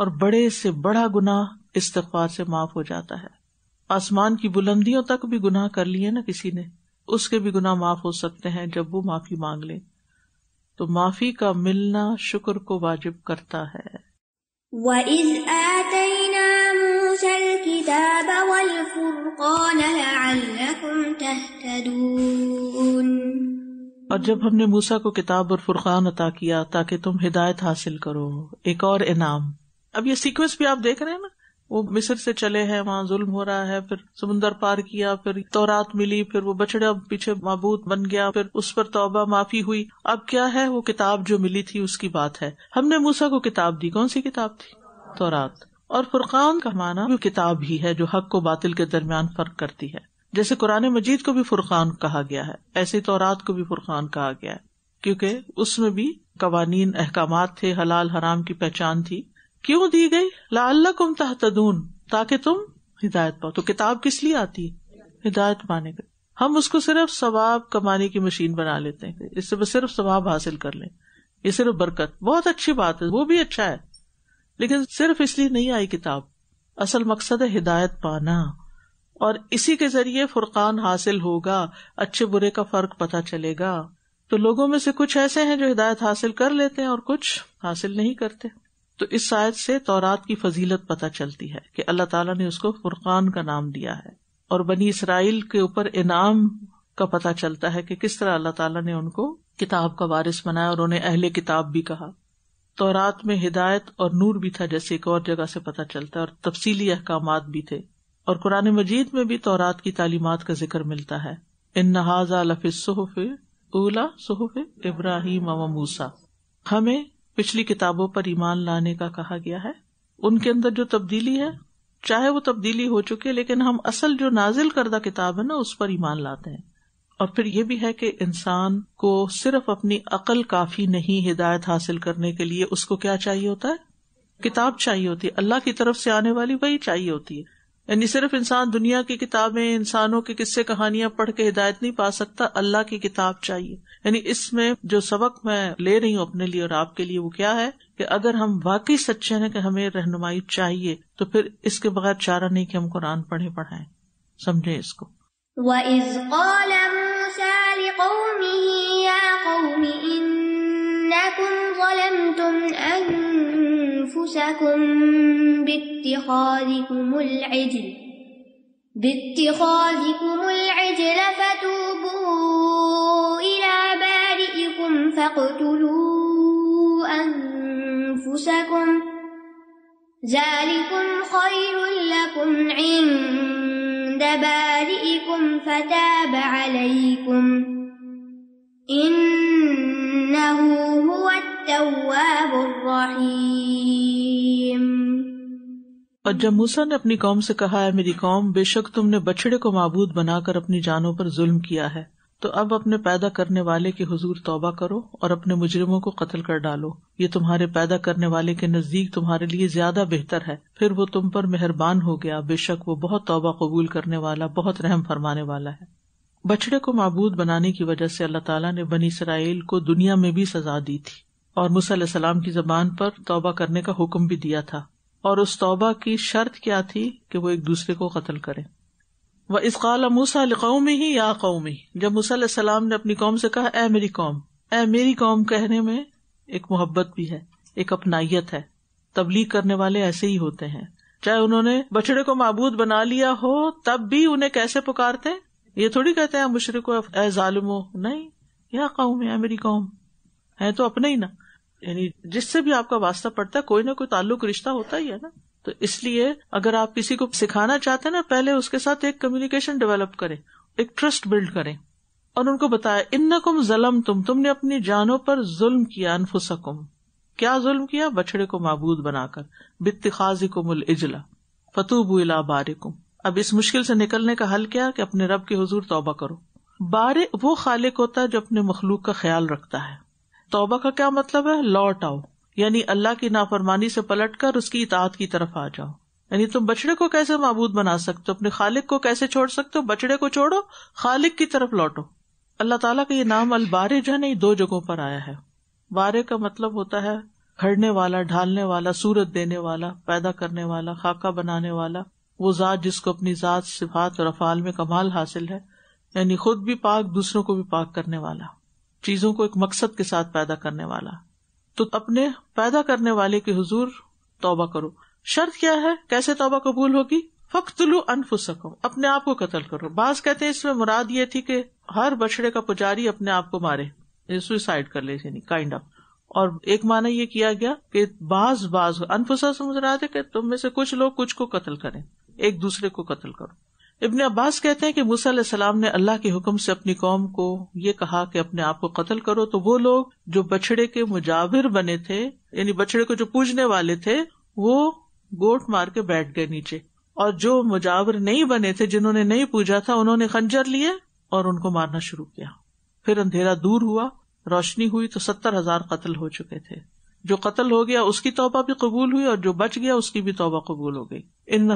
और बड़े से बड़ा गुनाह इस्तफार से माफ हो जाता है आसमान की बुलंदियों तक भी गुनाह कर लिए ना किसी ने उसके भी गुनाह माफ हो सकते हैं जब वो माफी मांग ले तो माफी का मिलना शुक्र को वाजिब करता है और जब हमने मूसा को किताब और फुरकान अता किया ताकि तुम हिदायत हासिल करो एक और इनाम अब ये सीक्वेंस भी आप देख रहे हैं ना वो मिस्र से चले हैं वहाँ जुल्म हो रहा है फिर समुन्दर पार किया फिर तोरात मिली फिर वो बछड़ा पीछे मबूत बन गया फिर उस पर तोबा माफी हुई अब क्या है वो किताब जो मिली थी उसकी बात है हमने मूसा को किताब दी कौन सी किताब थी तोरात और फुरकान का माना भी किताब ही है जो हक को बातिल के दरमियान फर्क करती है जैसे कुरान मजीद को भी फुरकान कहा गया है ऐसे तोरात को भी फुरकान कहा गया है क्योंकि उसमें भी कवानीन अहकाम थे हलाल हराम की पहचान थी क्यों दी गई लाल्ला कुम तहतदून ताकि तुम हिदायत पाओ तो किताब किस लिए आती है हिदायत पाने के हम उसको सिर्फ सवाब कमाने की मशीन बना लेते हैं इससे बस सिर्फ सवाब हासिल कर लें ये सिर्फ बरकत बहुत अच्छी बात है वो भी अच्छा है लेकिन सिर्फ इसलिए नहीं आई किताब असल मकसद है हिदायत पाना और इसी के जरिए फुरकान हासिल होगा अच्छे बुरे का फर्क पता चलेगा तो लोगों में से कुछ ऐसे हैं जो हिदायत हासिल कर लेते हैं और कुछ हासिल नहीं करते तो इस शायद से तौरात की फजीलत पता चलती है कि अल्लाह ताला ने उसको फुरकान का नाम दिया है और बनी इसराइल के ऊपर इनाम का पता चलता है कि किस तरह अल्लाह ताला ने उनको किताब का वारिस बनाया और उन्हें अहले किताब भी कहा तौरात में हिदायत और नूर भी था जैसे एक और जगह से पता चलता है और तफसीली अहकाम भी थे और कुरान मजीद में भी तौरात की तालीमत का जिक्र मिलता है इन नहाजा लफिस सोहफे ओला सोहफे इब्राहिम अमूसा हमें पिछली किताबों पर ईमान लाने का कहा गया है उनके अंदर जो तब्दीली है चाहे वो तब्दीली हो चुकी है लेकिन हम असल जो नाजिल करदा किताब है ना उस पर ईमान लाते हैं और फिर ये भी है कि इंसान को सिर्फ अपनी अकल काफी नहीं हिदायत हासिल करने के लिए उसको क्या चाहिए होता है किताब चाहिए होती है अल्लाह की तरफ से आने वाली वही चाहिए होती है यानी सिर्फ इंसान दुनिया की किताबें इंसानों के किस्से कहानियां पढ़ के हिदायत नहीं पा सकता अल्लाह की किताब चाहिए यानी इसमें जो सबक मैं ले रही हूँ अपने लिए और आपके लिए वो क्या है कि अगर हम वाकई सच्चे हैं कि हमें रहनुमाई चाहिए तो फिर इसके बगैर चारा नहीं कि हम कुरान पढ़े पढ़ाए समझे इसको وَإِذْ أنفسكم باتخاذكم العجل باتخاذكم العجل فتوبوا إلى بارئكم فاقتلوا أنفسكم ذلكم خير لكم عند بارئكم فتاب عليكم إنه هو التواب الرحيم और जब मूसा ने अपनी कौम से कहा है मेरी कौम बेशक तुमने बछड़े को मबूद बनाकर अपनी जानों पर जुल्म किया है तो अब अपने पैदा करने वाले के हुजूर तौबा करो और अपने मुजरिमों को कत्ल कर डालो ये तुम्हारे पैदा करने वाले के नजदीक तुम्हारे लिए ज्यादा बेहतर है फिर वो तुम पर मेहरबान हो गया बेशक वो बहुत तौबा कबूल करने वाला बहुत रहम फरमाने वाला है बछड़े को मबूद बनाने की वजह से अल्लाह ताला ने बनी इसराइल को दुनिया में भी सजा दी थी और मूसम की जबान पर तोबा करने का हुक्म भी दिया था और उस तौबा की शर्त क्या थी कि वो एक दूसरे को कत्ल करे वह इस काला मूसा कौम ही या कौम ही जब मुसलम ने अपनी कौम से कहा ए मेरी कौम ए मेरी कौम कहने में एक मोहब्बत भी है एक अपनाइत है तबलीग करने वाले ऐसे ही होते हैं चाहे उन्होंने बछड़े को मबूद बना लिया हो तब भी उन्हें कैसे पुकारते ये थोड़ी कहते हैं मुशरे को ए जालिमो नहीं या कौम है मेरी कौम है तो अपने ही ना यानी जिससे भी आपका वास्ता पड़ता है कोई ना कोई ताल्लुक रिश्ता होता ही है ना तो इसलिए अगर आप किसी को सिखाना चाहते हैं ना पहले उसके साथ एक कम्युनिकेशन डेवलप करें एक ट्रस्ट बिल्ड करें और उनको बताया इन जलम तुम तुमने अपनी जानों पर जुल्म किया अनफुसकुम क्या जुल्म किया बछड़े को मबूद बनाकर बित्तिखाजिकुम उल इजला फतूबू इला बारिकुम अब इस मुश्किल से निकलने का हल क्या कि अपने रब के हजूर तौबा करो बारे वो खालिक होता है जो अपने मखलूक का ख्याल रखता है तौबा का क्या मतलब है लौट आओ यानी अल्लाह की नाफरमानी से पलट कर उसकी इतात की तरफ आ जाओ यानी तुम बछड़े को कैसे मबूद बना सकते हो अपने खालिक को कैसे छोड़ सकते हो बछड़े को छोड़ो खालिक की तरफ लौटो अल्लाह ताला का ये नाम अलबारे जो है नहीं दो जगहों पर आया है बारे का मतलब होता है खड़ने वाला ढालने वाला सूरत देने वाला पैदा करने वाला खाका बनाने वाला वो जात जिसको अपनी जात सिफात और अफाल में कमाल हासिल है यानी खुद भी पाक दूसरों को भी पाक करने वाला चीजों को एक मकसद के साथ पैदा करने वाला तो अपने पैदा करने वाले के हजूर तोबा करो शर्त क्या है कैसे तोबा कबूल होगी फख्तलू अनफुसको अपने आप को कतल करो बास कहते हैं इसमें मुराद ये थी कि हर बछड़े का पुजारी अपने आप को मारे सुसाइड कर ले काइंड ऑफ और एक माना यह किया गया कि बाज बाज अनफुसा समझ रहा था कि तुम में से कुछ लोग कुछ को कत्ल करें एक दूसरे को कत्ल करो इबन अब्बास कहते हैं कि मूसा सलाम ने अल्लाह के हुक्म से अपनी कौम को ये कहा कि अपने आप को कत्ल करो तो वो लोग जो बछड़े के मुजाविर बने थे यानी बछड़े को जो पूजने वाले थे वो गोट मार के बैठ गए नीचे और जो मुजाविर नहीं बने थे जिन्होंने नहीं पूजा था उन्होंने खंजर लिए और उनको मारना शुरू किया फिर अंधेरा दूर हुआ रोशनी हुई तो सत्तर हजार कत्ल हो चुके थे जो कत्ल हो गया उसकी तोबा भी कबूल हुई और जो बच गया उसकी भी तोबा कबूल हो गई इन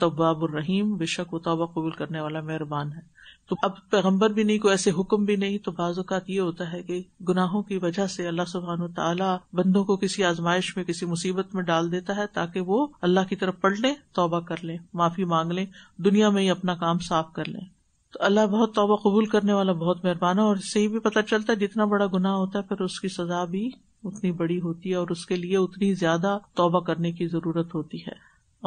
तब्बाबुररहीम बेशक वो तोबा कबूल करने वाला मेहरबान है तो अब पैगम्बर भी नहीं कोई ऐसे हुक्म भी नहीं तो बाज़ात ये होता है कि गुनाहों की वजह से अल्लाह सुबहान तला बंदों को किसी आजमाइश में किसी मुसीबत में डाल देता है ताकि वो अल्लाह की तरफ पढ़ लें तोबा कर लें माफी मांग लें दुनिया में ही अपना काम साफ कर लें तो अल्लाह बहुत तोबा कबूल करने वाला बहुत मेहरबान है और इससे ही भी पता चलता है जितना बड़ा गुनाह होता है फिर उसकी सजा भी उतनी बड़ी होती है और उसके लिए उतनी ज्यादा तोबा करने की जरूरत होती है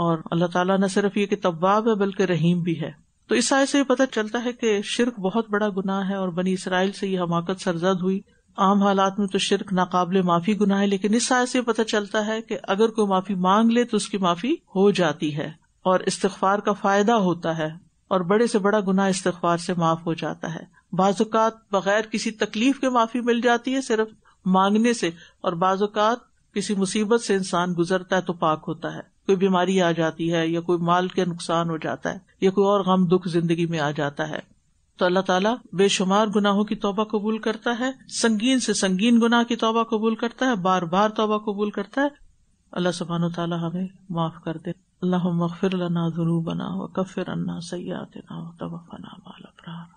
और अल्लाह ताला न सिर्फ ये कि तब्बाब है बल्कि रहीम भी है तो इस आय से पता चलता है कि शिरक बहुत बड़ा गुनाह है और बनी इसराइल से यह हमाकत सरजद हुई आम हालात में तो शिरक नाकाबले माफी गुनाह है लेकिन इस आय से पता चलता है कि अगर कोई माफी मांग ले तो उसकी माफी हो जाती है और इस्तफार का फायदा होता है और बड़े से बड़ा गुनाह इस्तफार से माफ हो जाता है बाजुकात बगैर किसी तकलीफ के माफी मिल जाती है सिर्फ मांगने से और बाजात किसी मुसीबत से इंसान गुजरता है तो पाक होता है कोई बीमारी आ जाती है या कोई माल के नुकसान हो जाता है या कोई और गम दुख जिंदगी में आ जाता है तो अल्लाह ताला बेशुमार गुनाहों की तोबा कबूल करता है संगीन से संगीन गुनाह की तोबा कबूल करता है बार बार तोबा कबूल करता है अल्लाह सुबहान तला हमें माफ कर दे अल्लाह मगफिर लना बना व कफिर अन्ना सयातना तबफना माल अपराध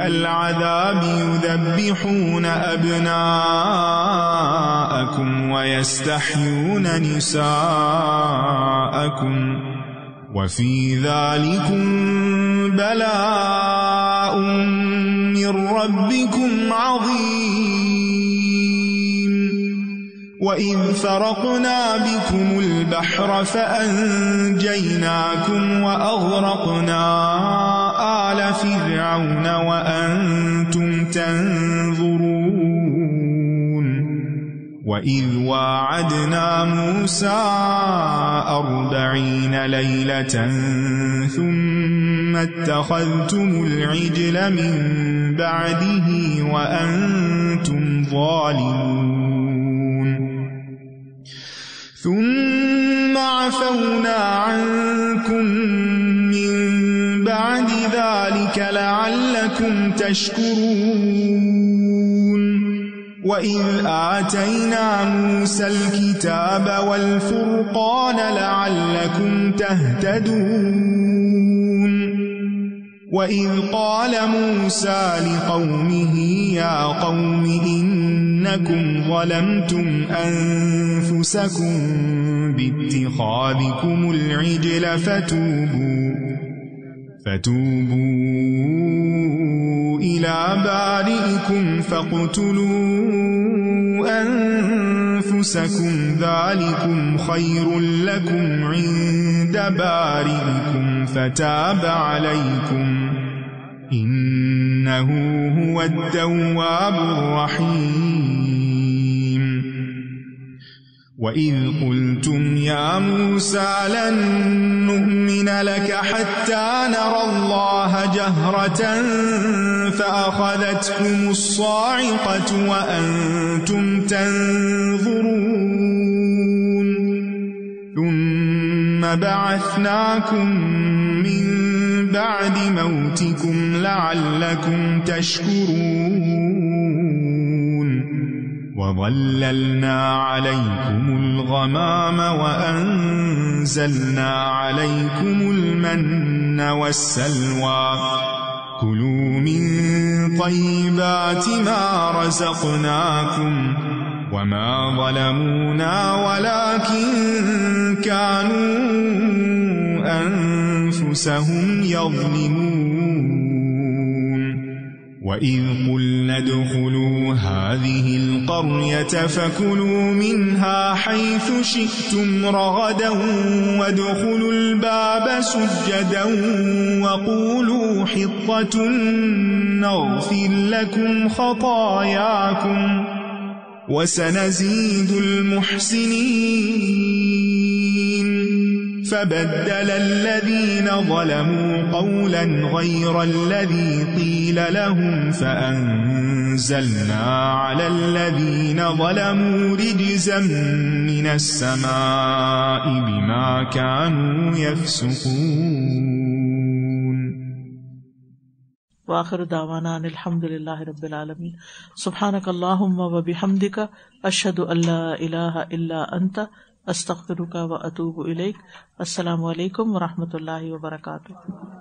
العذاب يذبحون أبناءكم ويستحيون نساءكم وفي ذلكم بلاء من ربكم عظيم وَإِذْ فَرَقْنَا بِكُمُ الْبَحْرَ فَأَنْجَيْنَاكُمْ وَأَغْرَقْنَا آلَ فِرْعَوْنَ وَأَنْتُمْ تَنْظُرُونَ وَإِذْ وَاعَدْنَا مُوسَى أَرْبَعِينَ لَيْلَةً ثُمَّ اتَّخَذْتُمُ الْعِجْلَ مِنْ بَعْدِهِ وَأَنْتُمْ ظَالِمُونَ ثم عفونا عنكم من بعد ذلك لعلكم تشكرون وإذ آتينا موسى الكتاب والفرقان لعلكم تهتدون وإذ قال موسى لقومه يا قوم إنكم ظلمتم أنفسكم باتخاذكم العجل فتوبوا فتوبوا إلى بارئكم فاقتلوا أنفسكم ذلكم خير لكم عند بارئكم فتاب عليكم إنه هو التواب الرحيم وإذ قلتم يا موسى لن نؤمن لك حتى نرى الله جهرة فأخذتكم الصاعقة وأنتم تنظرون ثم بعثناكم بعد موتكم لعلكم تشكرون وظللنا عليكم الغمام وأنزلنا عليكم المن والسلوى كلوا من طيبات ما رزقناكم وما ظلمونا ولكن كانوا أن أنفسهم يظلمون وإذ قلنا ادخلوا هذه القرية فكلوا منها حيث شئتم رغدا وادخلوا الباب سجدا وقولوا حطة نغفر لكم خطاياكم وسنزيد المحسنين فبدل الذين ظلموا قولا غير الذي قيل لهم فأنزلنا على الذين ظلموا رجزا من السماء بما كانوا يفسقون وآخر دعوانا أن الحمد لله رب العالمين سبحانك اللهم وبحمدك أشهد أن لا إله إلا أنت अस्तगफिरुका व अतूबु इलैक अस्सलाम वालेकुम व रहमतुल्लाहि व बरकातुहू